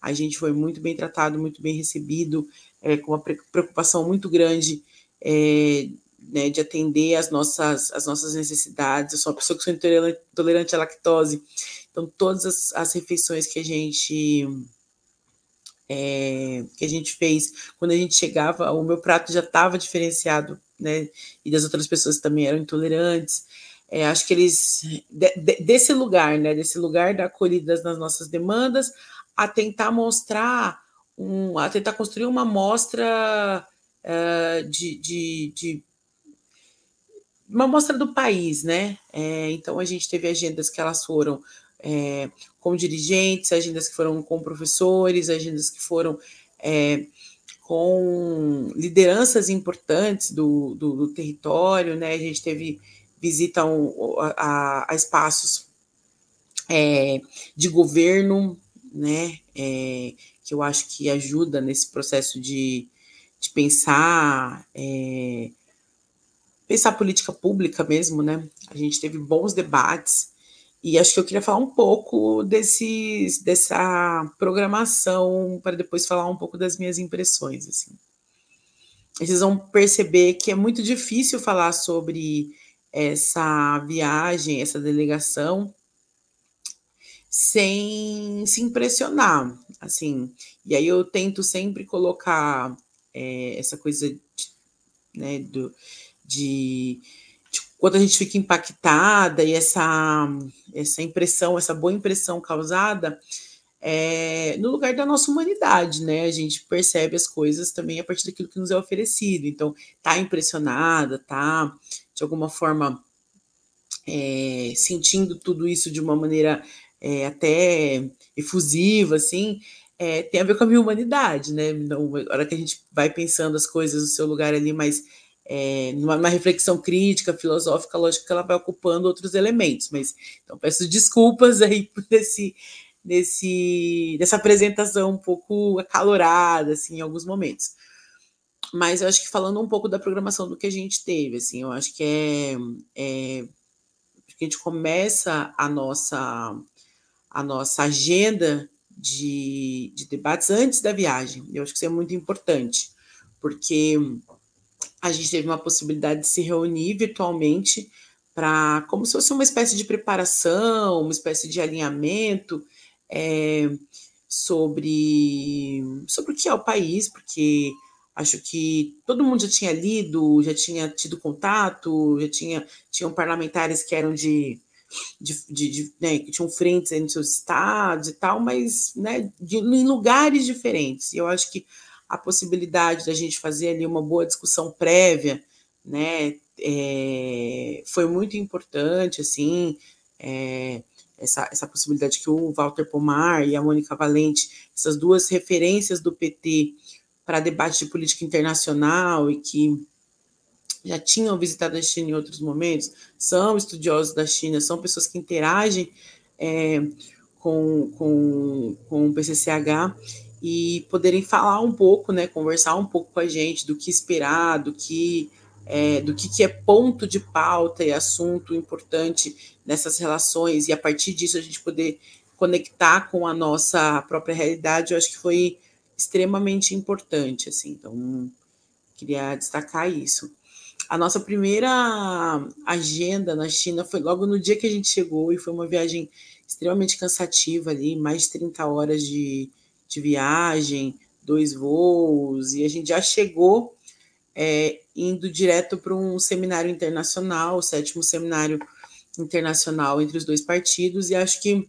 S2: A gente foi muito bem tratado, muito bem recebido, é, com uma preocupação muito grande é, né, de atender as nossas, as nossas necessidades. Eu sou uma pessoa que sou intolerante à lactose, então todas as, as refeições que a gente é, que a gente fez, quando a gente chegava, o meu prato já estava diferenciado, né? E das outras pessoas que também eram intolerantes. É, acho que eles, de, de, desse lugar, né, desse lugar da acolhida nas nossas demandas, a tentar mostrar, um, a tentar construir uma mostra uh, eh, de, de, de, uma mostra do país, né? É, então a gente teve agendas que elas foram é, com dirigentes, agendas que foram com professores, agendas que foram é, com lideranças importantes do, do, do território, né? A gente teve visitam a, a espaços é, de governo, né? É, que eu acho que ajuda nesse processo de, de pensar é, pensar política pública mesmo, né? A gente teve bons debates e acho que eu queria falar um pouco desses dessa programação para depois falar um pouco das minhas impressões, assim. Vocês vão perceber que é muito difícil falar sobre essa viagem, essa delegação, sem se impressionar, assim. E aí eu tento sempre colocar é, essa coisa, de, né, do, de, de, quando a gente fica impactada e essa, essa impressão, essa boa impressão causada, é, no lugar da nossa humanidade, né? A gente percebe as coisas também a partir daquilo que nos é oferecido. Então, tá impressionada, tá de alguma forma é, sentindo tudo isso de uma maneira é, até efusiva, assim, é, tem a ver com a minha humanidade, né? Então, a hora que a gente vai pensando as coisas no seu lugar ali, mas é, numa, numa, reflexão crítica, filosófica, lógico que ela vai ocupando outros elementos, mas então peço desculpas aí [laughs] por esse nesse dessa apresentação um pouco acalorada, assim, em alguns momentos. Mas eu acho que falando um pouco da programação do que a gente teve, assim, eu acho que é, é que a gente começa a nossa a nossa agenda de, de debates antes da viagem. Eu acho que isso é muito importante, porque a gente teve uma possibilidade de se reunir virtualmente para como se fosse uma espécie de preparação, uma espécie de alinhamento é, sobre, sobre o que é o país, porque acho que todo mundo já tinha lido, já tinha tido contato, já tinha tinham parlamentares que eram de, de, de, de né, que tinham frentes aí nos seus estados e tal, mas né, de, em lugares diferentes. E eu acho que a possibilidade da gente fazer ali uma boa discussão prévia, né, é, foi muito importante, assim, é, essa, essa possibilidade que o Walter Pomar e a Mônica Valente, essas duas referências do PT para debate de política internacional e que já tinham visitado a China em outros momentos, são estudiosos da China, são pessoas que interagem é, com, com, com o PCCH e poderem falar um pouco, né, conversar um pouco com a gente do que esperar, do que é, do que, que é ponto de pauta e assunto importante nessas relações, e a partir disso a gente poder conectar com a nossa própria realidade, eu acho que foi extremamente importante, assim, então queria destacar isso. A nossa primeira agenda na China foi logo no dia que a gente chegou e foi uma viagem extremamente cansativa ali, mais de 30 horas de, de viagem, dois voos, e a gente já chegou é, indo direto para um seminário internacional, o sétimo seminário internacional entre os dois partidos, e acho que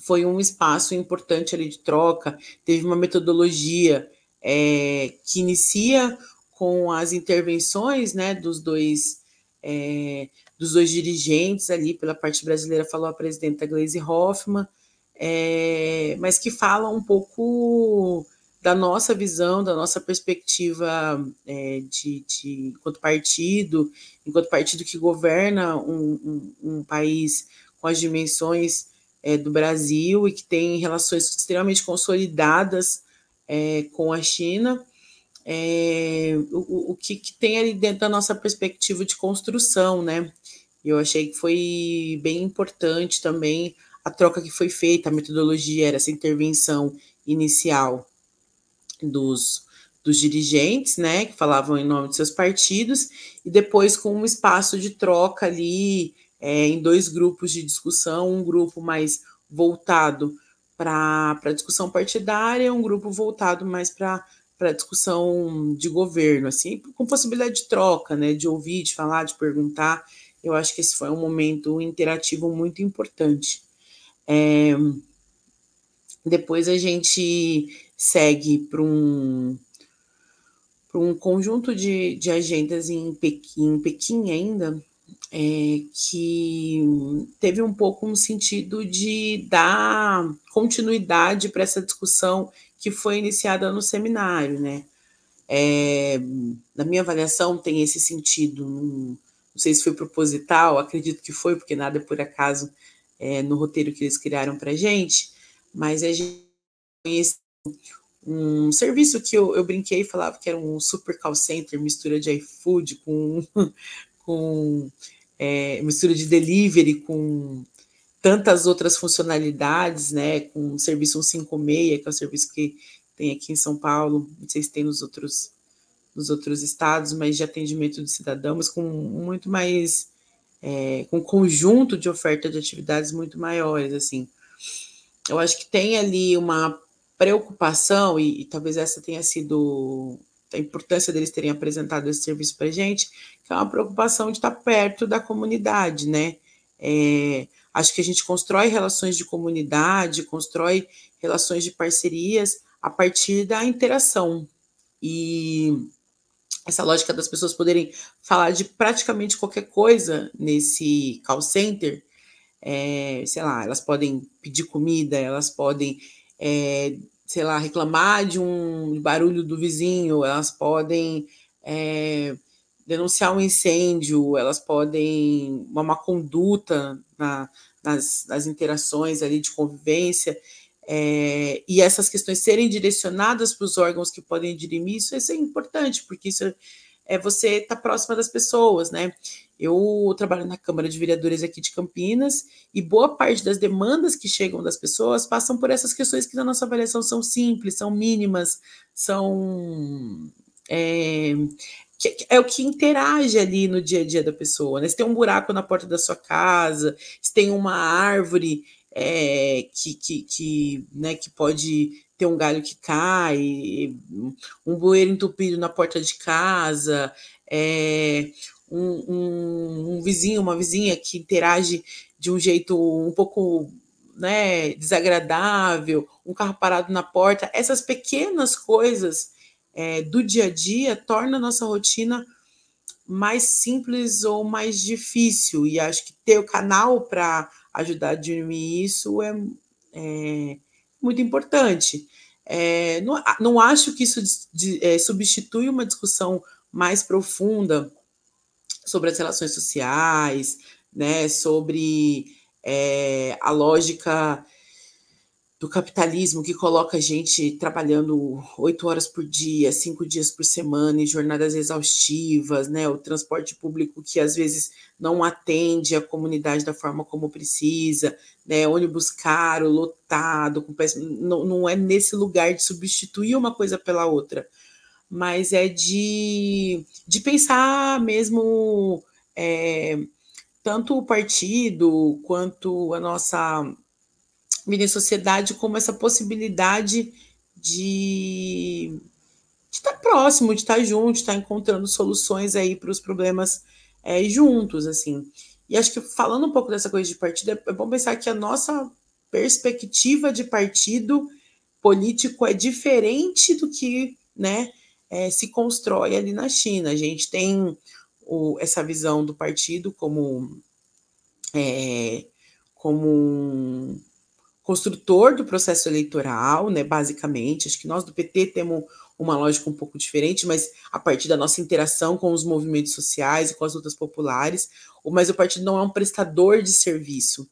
S2: foi um espaço importante ali de troca. Teve uma metodologia é, que inicia com as intervenções né, dos dois é, dos dois dirigentes ali pela parte brasileira falou a presidenta Gleisi Hoffmann, é, mas que fala um pouco da nossa visão, da nossa perspectiva é, de, de, enquanto partido, enquanto partido que governa um, um, um país com as dimensões é, do Brasil e que tem relações extremamente consolidadas é, com a China, é, o, o que, que, tem ali dentro da nossa perspectiva de construção, né? Eu achei que foi bem importante também a troca que foi feita, a metodologia, essa intervenção inicial dos, dos dirigentes, né, que falavam em nome de seus partidos, e depois com um espaço de troca ali é, em dois grupos de discussão, um grupo mais voltado para a discussão partidária, um grupo voltado mais para para discussão de governo, assim, com possibilidade de troca, né, de ouvir, de falar, de perguntar. Eu acho que esse foi um momento interativo muito importante. É, depois a gente segue para um para um conjunto de, de agendas em Pequim, em Pequim ainda, é, que teve um pouco um sentido de dar continuidade para essa discussão que foi iniciada no seminário, né? É, na minha avaliação tem esse sentido, não, sei se foi proposital, acredito que foi, porque nada é por acaso é, no roteiro que eles criaram para gente, mas a gente um serviço que eu, eu brinquei e falava que era um super call center, mistura de iFood com, [laughs] com é, mistura de delivery com tantas outras funcionalidades, né? Com o serviço 156, que é o serviço que tem aqui em São Paulo, não sei se tem nos outros, nos outros estados, mas de atendimento de cidadão, mas com muito mais, é, com conjunto de oferta de atividades muito maiores, assim. Eu acho que tem ali uma preocupação, e, e talvez essa tenha sido a importância deles terem apresentado esse serviço para gente, que é uma preocupação de estar perto da comunidade, né? É, acho que a gente constrói relações de comunidade, constrói relações de parcerias a partir da interação. E essa lógica das pessoas poderem falar de praticamente qualquer coisa nesse call center, é, sei lá, elas podem pedir comida, elas podem é, sei lá, reclamar de um barulho do vizinho, elas podem é, denunciar um incêndio, elas podem uma má conduta na, nas, nas interações ali de convivência. É, e essas questões serem direcionadas para os órgãos que podem dirimir, isso, é, isso é importante, porque isso é é você estar tá próxima das pessoas, né? Eu trabalho na Câmara de Vereadores aqui de Campinas e boa parte das demandas que chegam das pessoas passam por essas questões que na nossa avaliação são simples, são mínimas, são. É, é o que interage ali no dia a dia da pessoa, né? Se tem um buraco na porta da sua casa, se tem uma árvore é, que, que, que, né, que pode ter um galho que cai, um bueiro entupido na porta de casa, é, um, um, um, vizinho, uma vizinha que interage de um jeito um pouco né, desagradável, um carro parado na porta, essas pequenas coisas é, do dia a dia torna a nossa rotina mais simples ou mais difícil. E acho que ter o canal para ajudar a diminuir isso é, é, muito importante. É, não, não, acho que isso de, de, é, substitui uma discussão mais profunda sobre as relações sociais, né, sobre é, a lógica do capitalismo que coloca a gente trabalhando oito horas por dia, cinco dias por semana, em jornadas exaustivas, né? O transporte público que às vezes não atende a comunidade da forma como precisa, né? Ônibus caro, lotado, com péssimo... não, não é nesse lugar de substituir uma coisa pela outra, mas é de, de pensar mesmo é, tanto o partido quanto a nossa minha sociedade como essa possibilidade de, de estar tá próximo, de estar tá junto, de estar tá encontrando soluções aí para os problemas é, juntos, assim. E acho que falando um pouco dessa coisa de partido, é, é bom pensar que a nossa perspectiva de partido político é diferente do que né, é, se constrói ali na China. A gente tem o, essa visão do partido como, é, como construtor do processo eleitoral, né, basicamente. Acho que nós do PT temos uma lógica um pouco diferente, mas a partir da nossa interação com os movimentos sociais e com as lutas populares, mas o partido não é um prestador de serviço,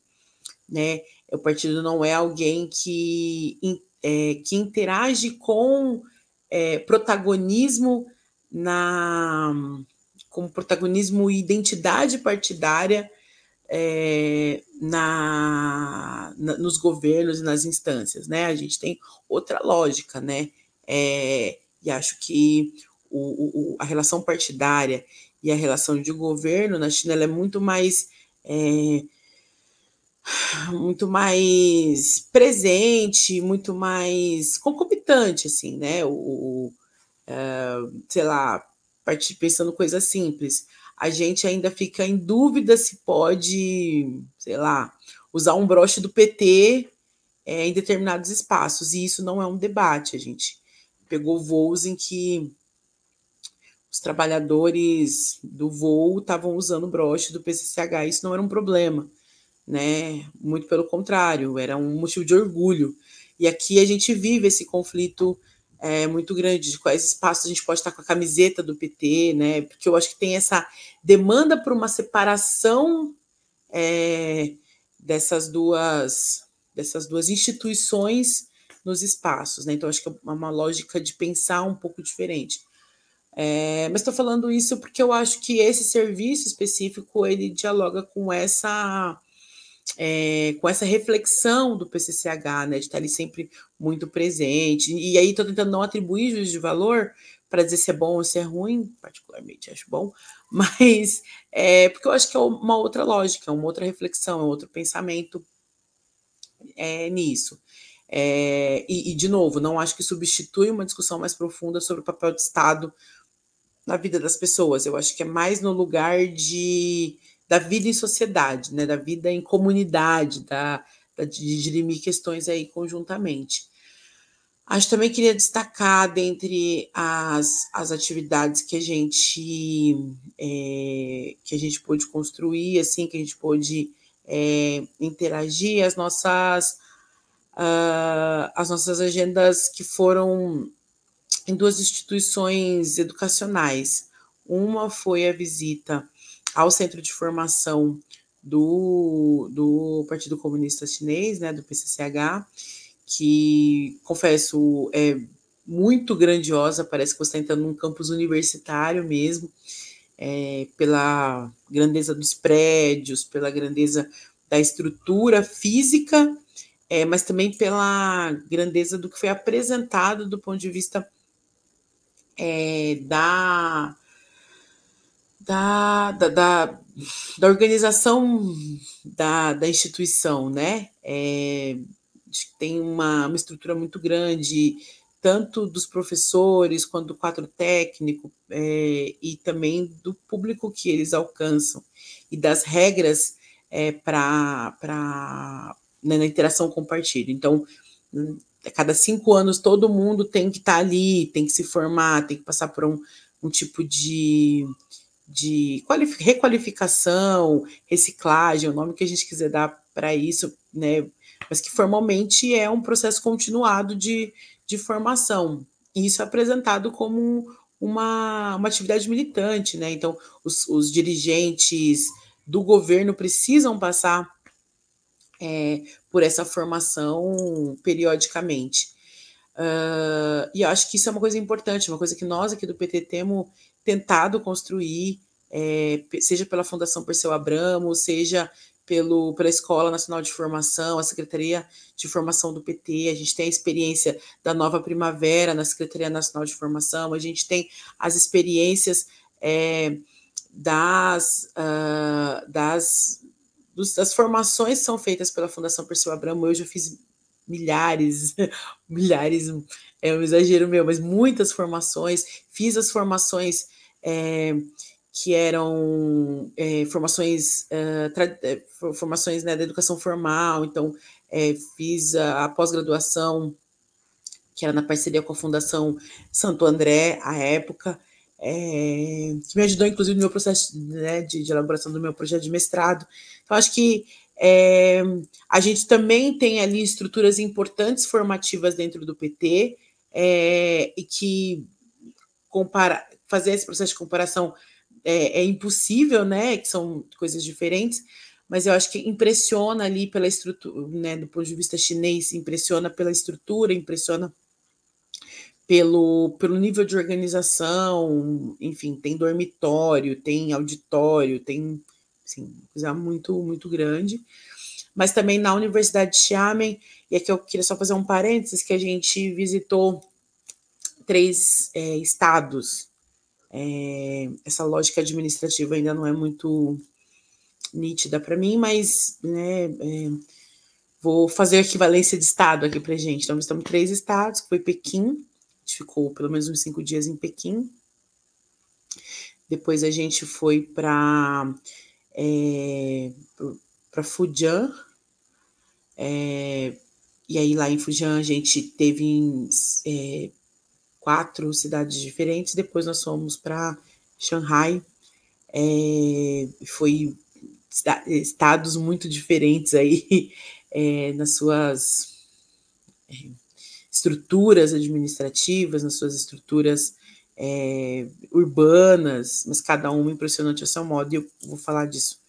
S2: né? O partido não é alguém que, é, que interage com é, protagonismo na como protagonismo e identidade partidária é, nos governos e nas instâncias, né? A gente tem outra lógica, né? É, e acho que o, o, a relação partidária e a relação de governo na China é muito mais é, muito mais presente, muito mais concomitante, assim, né? O, o é, sei lá, pensando coisa simples, a gente ainda fica em dúvida se pode, sei lá, usar um broche do PT é, em determinados espaços. E isso não é um debate, a gente pegou voos em que os trabalhadores do voo estavam usando broche do PCCH, isso não era um problema, né? Muito pelo contrário, era um motivo de orgulho. E aqui a gente vive esse conflito é, muito grande de quais espaços a gente pode estar com a camiseta do PT, né? Porque eu acho que tem essa demanda por uma separação é, dessas duas dessas duas instituições nos espaços, né? Então acho que é uma lógica de pensar um pouco diferente. É, mas estou falando isso porque eu acho que esse serviço específico ele dialoga com essa é, com essa reflexão do PCCH, né? De estar ali sempre muito presente. E aí estou tentando não atribuir juízo de valor, para dizer se é bom ou se é ruim, particularmente acho bom, [laughs] mas é porque eu acho que é uma outra lógica, uma outra reflexão, é outro pensamento é, nisso. É, e, e, de novo, não acho que substitui uma discussão mais profunda sobre o papel de Estado na vida das pessoas. Eu acho que é mais no lugar de da vida em sociedade, né, da vida em comunidade, da, da de dirimir questões aí conjuntamente. Acho também queria destacar dentre as, as atividades que a gente é, que a gente pôde construir, assim, que a gente pôde é, interagir, as nossas uh, as nossas agendas que foram em duas instituições educacionais. Uma foi a visita ao centro de formação do, do Partido Comunista Chinês, né, do PCCH, que, confesso, é muito grandiosa, parece que você está entrando num campus universitário mesmo, é, pela grandeza dos prédios, pela grandeza da estrutura física, é, mas também pela grandeza do que foi apresentado do ponto de vista é, da, da, da, da, da organização da, da instituição, né? É, tem uma, uma estrutura muito grande, tanto dos professores quanto do quadro técnico é, e também do público que eles alcançam e das regras é, eh, para né, na interação compartilhada. Então, a cada cinco anos todo mundo tem que estar tá ali, tem que se formar, tem que passar por um, um tipo de, de requalificação, reciclagem, o nome que a gente quiser dar para isso, né? mas que formalmente é um processo continuado de, de formação. E isso é apresentado como uma, uma atividade militante, né? Então, os, os dirigentes do governo precisam passar é, por essa formação periodicamente. Uh, e eu acho que isso é uma coisa importante, uma coisa que nós aqui do PT temos tentado construir, é, seja pela Fundação Perseu Abramo, seja pelo, pela Escola Nacional de Formação, a Secretaria de Formação do PT, a gente tem a experiência da Nova Primavera na Secretaria Nacional de Formação, a gente tem as experiências é, das, uh, das, dos, das formações que são feitas pela Fundação Perseu Abramo, eu já fiz milhares, [laughs] milhares, é um exagero meu, mas muitas formações, fiz as formações é, que eram é, formações, uh, formações né, da educação formal, então é, fiz a, a pós-graduação, que era na parceria com a Fundação Santo André, à época, é, que me ajudou, inclusive, no meu processo né, de, de, elaboração do meu projeto de mestrado. Então, acho que é, a gente também tem ali estruturas importantes formativas dentro do PT, é, e que compara, fazer esse processo de comparação é, é impossível, né? Que são coisas diferentes, mas eu acho que impressiona ali pela estrutura, né? Do ponto de vista chinês, impressiona pela estrutura, impressiona pelo, pelo nível de organização, enfim, tem dormitório, tem auditório, tem assim, coisa muito, muito grande. Mas também na Universidade de Xiamen, e aqui eu queria só fazer um parênteses, que a gente visitou três é, estados é, essa lógica administrativa ainda não é muito nítida para mim, mas né, é, vou fazer a equivalência de estado aqui para gente. Então, estamos em três estados, que foi Pequim, a gente ficou pelo menos uns cinco dias em Pequim. Depois a gente foi para é, para Fujian, é, e aí lá em Fujian a gente teve é, quatro cidades diferentes. Depois nós fomos para Xangai, é, foi estados muito diferentes aí [laughs] é, nas suas é, estruturas administrativas, nas suas estruturas é, urbanas, mas cada uma impressionante a seu modo, e eu vou falar disso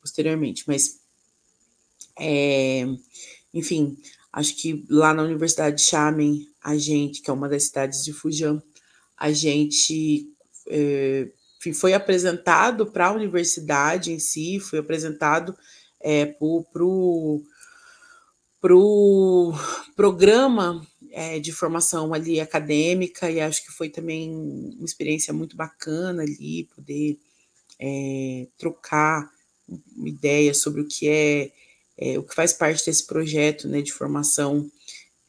S2: posteriormente. Mas, é, enfim, Acho que lá na Universidade de a gente, que é uma das cidades de Fujian, a gente é, foi apresentado para a universidade em si, foi apresentado é, para o pro, pro programa é, de formação ali acadêmica, e acho que foi também uma experiência muito bacana ali, poder é, trocar ideias sobre o que é é, o que faz parte desse projeto né, de formação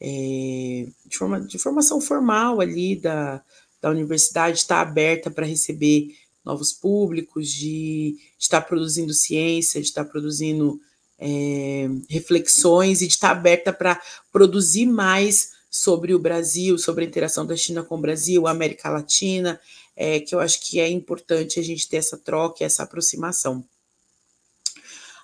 S2: é, de, forma, de, formação formal ali da, da universidade está aberta para receber novos públicos, de estar tá produzindo ciência, de estar tá produzindo é, reflexões e de estar tá aberta para produzir mais sobre o Brasil, sobre a interação da China com o Brasil, América Latina, é, que eu acho que é importante a gente ter essa troca, essa aproximação.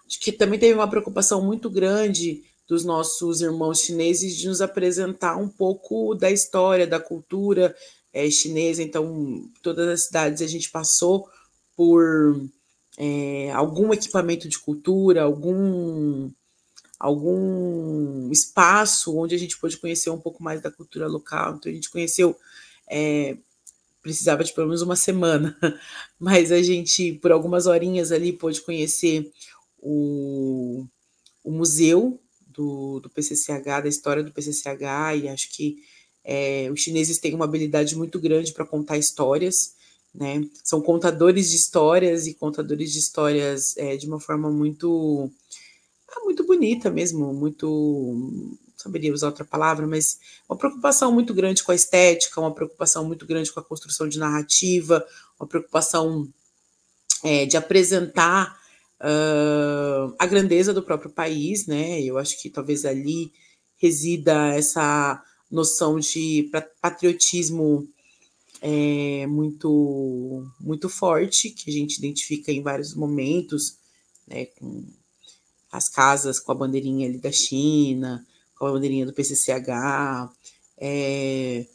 S2: Acho que também teve uma preocupação muito grande dos nossos irmãos chineses de nos apresentar um pouco da história, da cultura é, chinesa. Então, todas as cidades a gente passou por é, algum equipamento de cultura, algum algum espaço onde a gente pôde conhecer um pouco mais da cultura local. Então a gente conheceu, é, precisava de pelo menos uma semana, [laughs] mas a gente por algumas horinhas ali pôde conhecer o, o museu do, do PCCH, da história do PCCH, e acho que é, os chineses têm uma habilidade muito grande para contar histórias, né? São contadores de histórias e contadores de histórias é, de uma forma muito ah, muito bonita mesmo, muito saberia usar outra palavra, mas uma preocupação muito grande com a estética, uma preocupação muito grande com a construção de narrativa, uma preocupação é, de apresentar uh, a grandeza do próprio país, né? Eu acho que talvez ali resida essa noção de patriotismo é, muito muito forte que a gente identifica em vários momentos, né? Com as casas com a bandeirinha ali da China, com a bandeirinha do PCCH, é,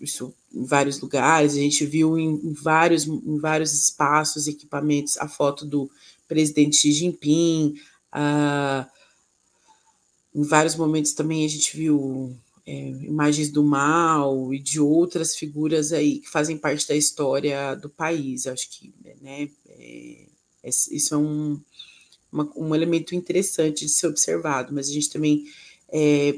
S2: isso em vários lugares, a gente viu em, vários, em vários espaços, equipamentos, a foto do presidente Xi Jinping, em vários momentos também a gente viu é, imagens do mal e de outras figuras aí que fazem parte da história do país. Acho que né, é, é, isso é um, uma, um elemento interessante de ser observado, mas a gente também é,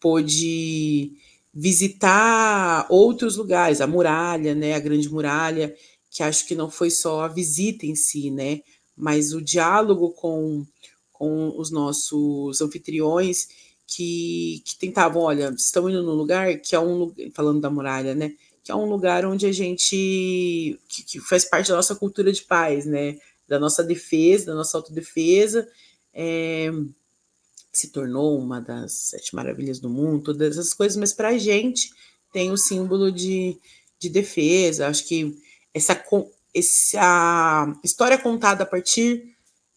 S2: pôde visitar outros lugares, a muralha, né, a Grande Muralha, que acho que não foi só a visita em si, né, mas o diálogo com, com os nossos anfitriões que, que tentavam, olha, estão indo num lugar que é um falando da muralha, né? Que é um lugar onde a gente que, que faz parte da nossa cultura de paz, né? Da nossa defesa, da nossa autodefesa. É, se tornou uma das sete maravilhas do mundo, todas essas coisas, mas para a gente tem o símbolo de, de defesa. Acho que essa, essa história contada a partir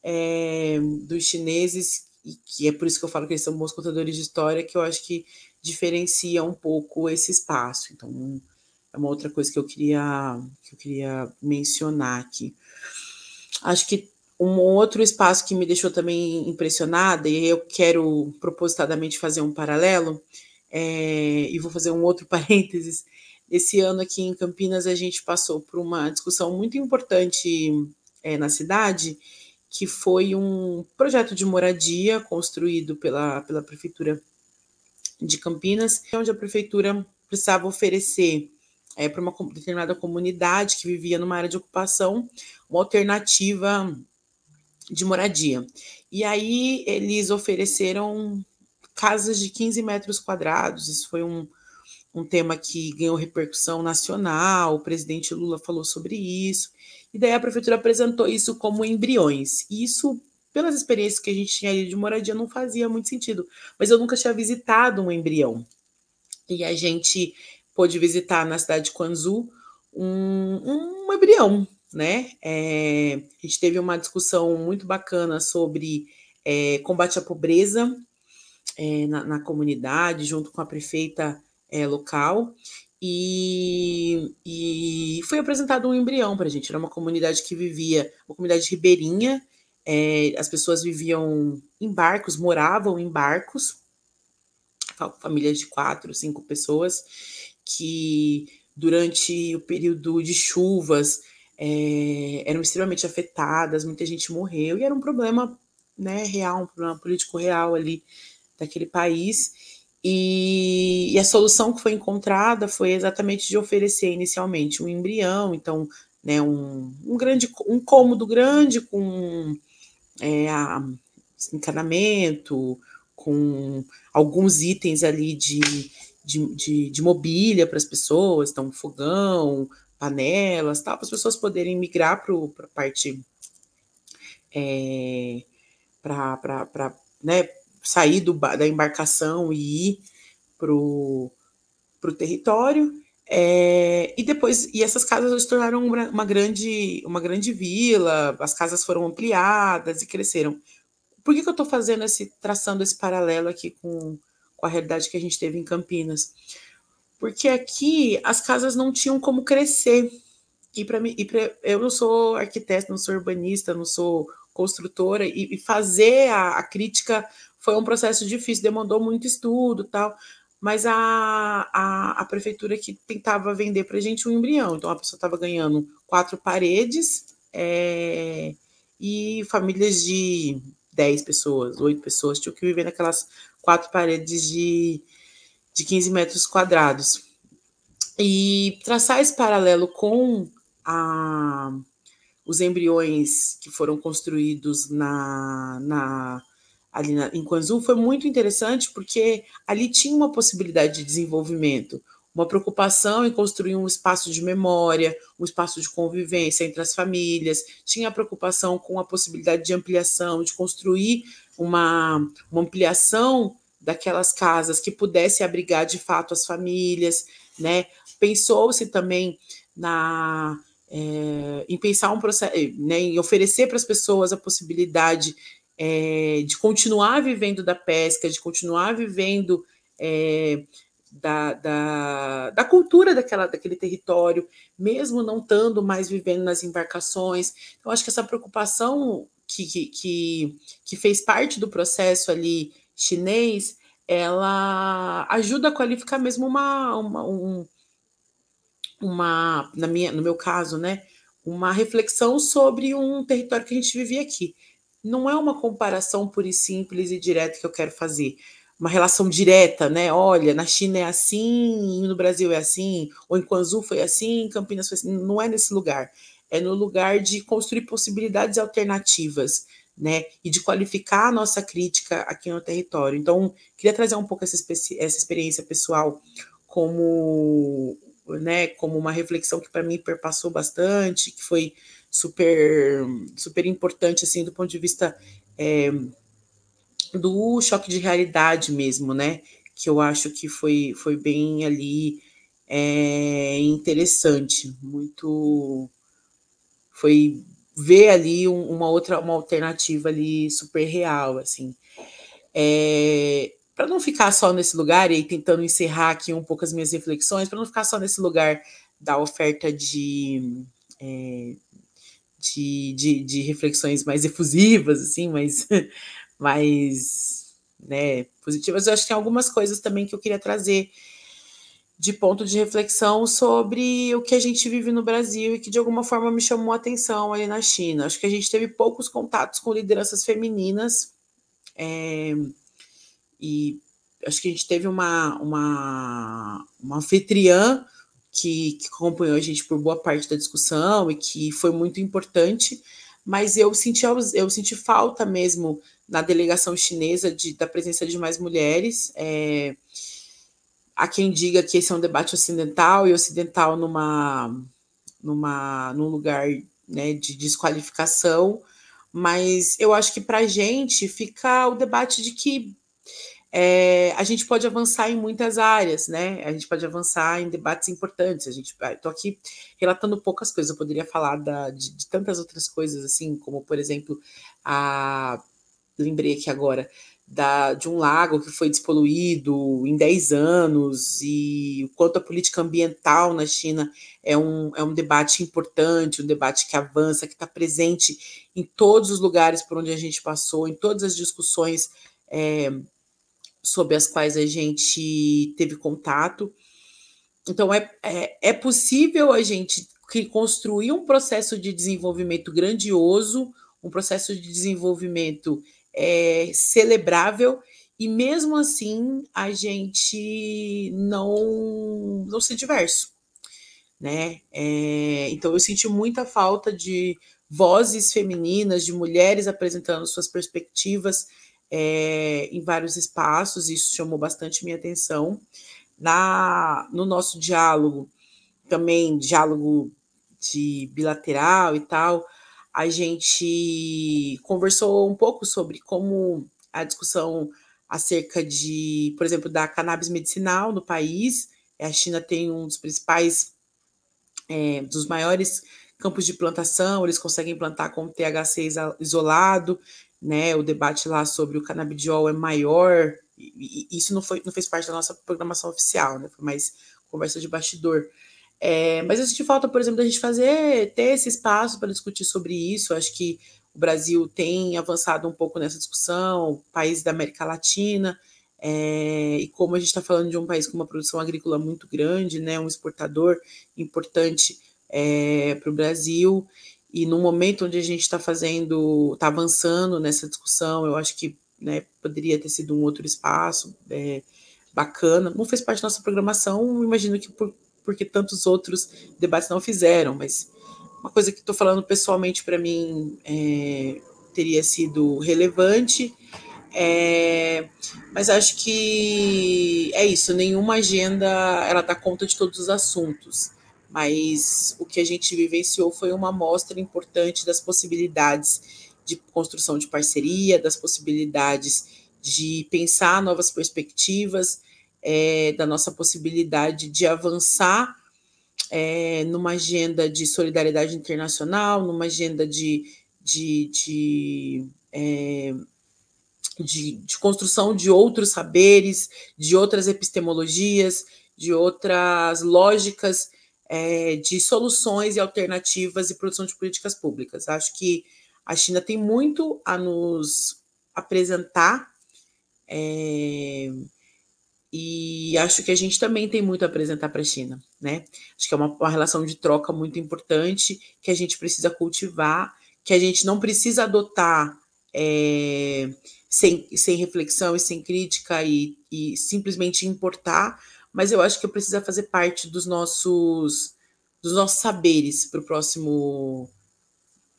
S2: é, dos chineses, e que é por isso que eu falo que eles são bons contadores de história, que eu acho que diferencia um pouco esse espaço. Então, é uma outra coisa que eu queria, que eu queria mencionar aqui. Acho que um outro espaço que me deixou também impressionada, e eu quero propositadamente fazer um paralelo, é, e vou fazer um outro [laughs] parênteses, esse ano aqui em Campinas a gente passou por uma discussão muito importante é, na cidade, que foi um projeto de moradia construído pela, pela Prefeitura de Campinas, onde a Prefeitura precisava oferecer é, eh, para uma determinada comunidade que vivia numa área de ocupação uma alternativa de moradia. E aí eles ofereceram casas de 15 metros quadrados, isso foi um, um tema que ganhou repercussão nacional, o presidente Lula falou sobre isso, e daí a prefeitura apresentou isso como embriões. E isso, pelas experiências que a gente tinha ali de moradia, não fazia muito sentido, mas eu nunca tinha visitado um embrião. E a gente pôde visitar na cidade de Quanzu um, um embrião, né? É, a gente teve uma discussão muito bacana sobre é, combate à pobreza é, na, na comunidade, junto com a prefeita é, local. E, e, foi apresentado um embrião para a gente. Era uma comunidade que vivia, uma comunidade ribeirinha. É, as pessoas viviam em barcos, moravam em barcos, famílias de quatro, cinco pessoas, que durante o período de chuvas é, eram extremamente afetadas, muita gente morreu e era um problema né, real, um problema político real ali daquele país. E, e, a solução que foi encontrada foi exatamente de oferecer inicialmente um embrião, então, né, um, um grande, um cômodo grande com é, a, encanamento, com alguns itens ali de, de, de, de mobília para as pessoas, então fogão, panelas, tal, para as pessoas poderem migrar para a parte é, para né, sair do, da embarcação e ir para o território. É, e depois, e essas casas se tornaram uma, uma, grande, uma grande vila, as casas foram ampliadas e cresceram. Por que, que eu estou fazendo esse, traçando esse paralelo aqui com, com a realidade que a gente teve em Campinas? Porque aqui as casas não tinham como crescer. E para mim, e pra, eu não sou arquiteto não sou urbanista, não sou construtora e, e fazer a, a, crítica foi um processo difícil, demandou muito estudo tal, mas a, a, a prefeitura que tentava vender para a gente um embrião, então a pessoa estava ganhando quatro paredes é, e famílias de dez pessoas, oito pessoas tinham que viver naquelas quatro paredes de, de 15 metros quadrados. E traçar esse paralelo com a, os embriões que foram construídos na, na ali na, em Quanzu foi muito interessante porque ali tinha uma possibilidade de desenvolvimento, uma preocupação em construir um espaço de memória, um espaço de convivência entre as famílias, tinha a preocupação com a possibilidade de ampliação, de construir uma, uma ampliação daquelas casas que pudesse abrigar de fato as famílias, né? Pensou-se também na é, em pensar um processo, eh, né, em oferecer para as pessoas a possibilidade é, de continuar vivendo da pesca, de continuar vivendo é, da, da, da, cultura daquela, daquele território, mesmo não estando mais vivendo nas embarcações. Então, acho que essa preocupação que, que, que, que fez parte do processo ali chinês, ela ajuda a qualificar mesmo uma, uma um, uma, na minha, no meu caso, né, uma reflexão sobre um território que a gente vivia aqui. Não é uma comparação pura e simples e direta que eu quero fazer. Uma relação direta, né? Olha, na China é assim, no Brasil é assim, ou em Quanzu foi assim, em Campinas foi assim. Não é nesse lugar. É no lugar de construir possibilidades alternativas, né? E de qualificar a nossa crítica aqui no território. Então, queria trazer um pouco essa, essa experiência pessoal como né, como uma reflexão que para mim perpassou bastante, que foi super super importante assim do ponto de vista é, do choque de realidade mesmo, né? Que eu acho que foi foi bem ali é, interessante, muito foi ver ali uma outra uma alternativa ali super real assim. É, para não ficar só nesse lugar, e aí tentando encerrar aqui um pouco as minhas reflexões, para não ficar só nesse lugar da oferta de, é, de, de, de, reflexões mais efusivas, assim, mais, [laughs] mais né, positivas, eu acho que tem algumas coisas também que eu queria trazer de ponto de reflexão sobre o que a gente vive no Brasil e que de alguma forma me chamou a atenção aí na China. Acho que a gente teve poucos contatos com lideranças femininas. É, e acho que a gente teve uma, uma, uma anfitriã que, que acompanhou a gente por boa parte da discussão e que foi muito importante, mas eu senti, eu senti falta mesmo na delegação chinesa de, da presença de mais mulheres. É, há quem diga que esse é um debate ocidental e ocidental numa, numa, num lugar né, de desqualificação, mas eu acho que para a gente fica o debate de que é, a gente pode avançar em muitas áreas, né? A gente pode avançar em debates importantes. A gente, estou ah, aqui relatando poucas coisas. Eu poderia falar da, de, de, tantas outras coisas, assim, como por exemplo a lembrei aqui agora da, de um lago que foi despoluído em 10 anos e o quanto a política ambiental na China é um, é um debate importante, um debate que avança, que está presente em todos os lugares por onde a gente passou, em todas as discussões. É, sobre as quais a gente teve contato. Então, é, é, é possível a gente construir um processo de desenvolvimento grandioso, um processo de desenvolvimento é, celebrável, e mesmo assim a gente não, não ser diverso. Né? É, então, eu senti muita falta de vozes femininas, de mulheres apresentando suas perspectivas é, em vários espaços, isso chamou bastante minha atenção. Na, no nosso diálogo, também diálogo de bilateral e tal, a gente conversou um pouco sobre como a discussão acerca de, por exemplo, da cannabis medicinal no país. A China tem um dos principais, é, dos maiores campos de plantação, eles conseguem plantar com THC isolado, né? O debate lá sobre o canabidiol é maior, e, e isso não, foi, não fez parte da nossa programação oficial, né? Foi mais conversa de bastidor. É, mas eu senti falta, por exemplo, da gente fazer, ter esse espaço para discutir sobre isso. acho que o Brasil tem avançado um pouco nessa discussão, país da América Latina, é, e como a gente está falando de um país com uma produção agrícola muito grande, né, um exportador importante é, para o Brasil, e no momento onde a gente está fazendo, está avançando nessa discussão, eu acho que né, poderia ter sido um outro espaço é, bacana. Não fez parte da nossa programação, imagino que por, porque tantos outros debates não fizeram, mas uma coisa que estou falando pessoalmente para mim é, teria sido relevante. É, mas acho que é isso, nenhuma agenda ela dá conta de todos os assuntos mas o que a gente vivenciou foi uma amostra importante das possibilidades de construção de parceria, das possibilidades de pensar novas perspectivas, é, da nossa possibilidade de avançar é, numa agenda de solidariedade internacional, numa agenda de, de, de, é, de, de construção de outros saberes, de outras epistemologias, de outras lógicas é, de soluções e alternativas e produção de políticas públicas. Acho que a China tem muito a nos apresentar é, e acho que a gente também tem muito a apresentar para a China, né? Acho que é uma, uma relação de troca muito importante que a gente precisa cultivar, que a gente não precisa adotar é, sem, sem reflexão e sem crítica e, e simplesmente importar, mas eu acho que precisa fazer parte dos nossos dos nossos saberes para o próximo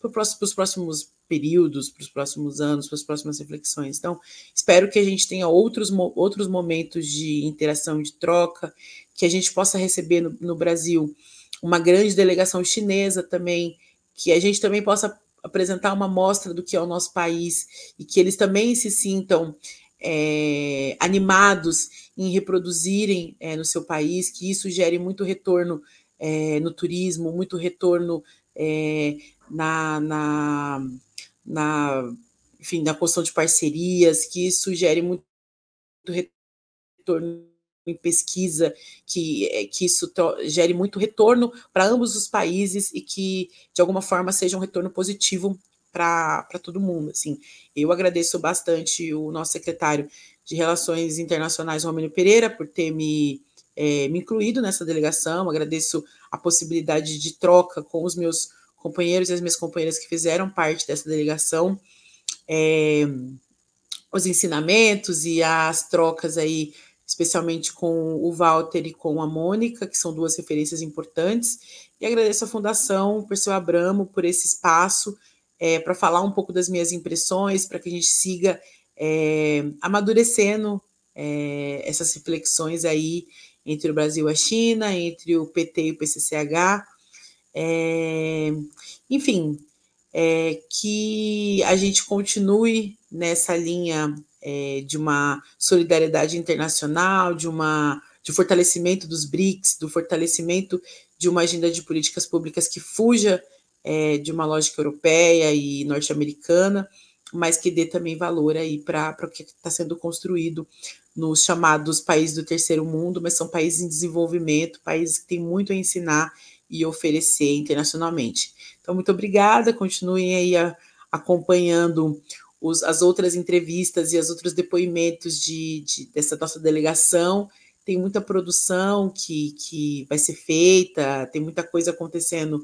S2: para próximo, os próximos períodos, para os próximos anos, para as próximas reflexões. Então, espero que a gente tenha outros, outros momentos de interação, de troca, que a gente possa receber no, no Brasil uma grande delegação chinesa também, que a gente também possa apresentar uma mostra do que é o nosso país e que eles também se sintam é, animados em reproduzirem é, no seu país, que isso gere muito retorno é, no turismo, muito retorno é, na, na, na, enfim, na construção de parcerias, que isso gere muito retorno em pesquisa, que, é, que isso gere muito retorno para ambos os países e que, de alguma forma, seja um retorno positivo para todo mundo. Assim. Eu agradeço bastante o nosso secretário de Relações Internacionais, Romênio Pereira, por ter me, é, me incluído nessa delegação. Agradeço a possibilidade de troca com os meus companheiros e as minhas companheiras que fizeram parte dessa delegação. É, os ensinamentos e as trocas aí, especialmente com o Walter e com a Mônica, que são duas referências importantes. E agradeço à Fundação seu Abramo por esse espaço é, para falar um pouco das minhas impressões, para que a gente siga é, amadurecendo é, essas reflexões aí entre o Brasil e a China, entre o PT e o PCCH, é, enfim, é, que a gente continue nessa linha é, de uma solidariedade internacional, de uma de fortalecimento dos BRICS, do fortalecimento de uma agenda de políticas públicas que fuja é, de uma lógica europeia e norte-americana, mas que dê também valor aí para o que está sendo construído nos chamados países do terceiro mundo, mas são países em desenvolvimento, países que têm muito a ensinar e oferecer internacionalmente. Então, muito obrigada, continuem aí a, acompanhando os, as outras entrevistas e os outros depoimentos de, de, dessa nossa delegação. Tem muita produção que, que vai ser feita, tem muita coisa acontecendo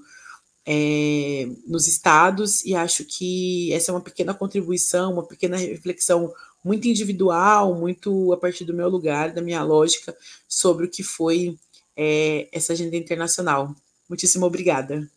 S2: é, nos estados, e acho que essa é uma pequena contribuição, uma pequena reflexão muito individual, muito a partir do meu lugar, da minha lógica, sobre o que foi é, essa agenda internacional. Muitíssimo obrigada.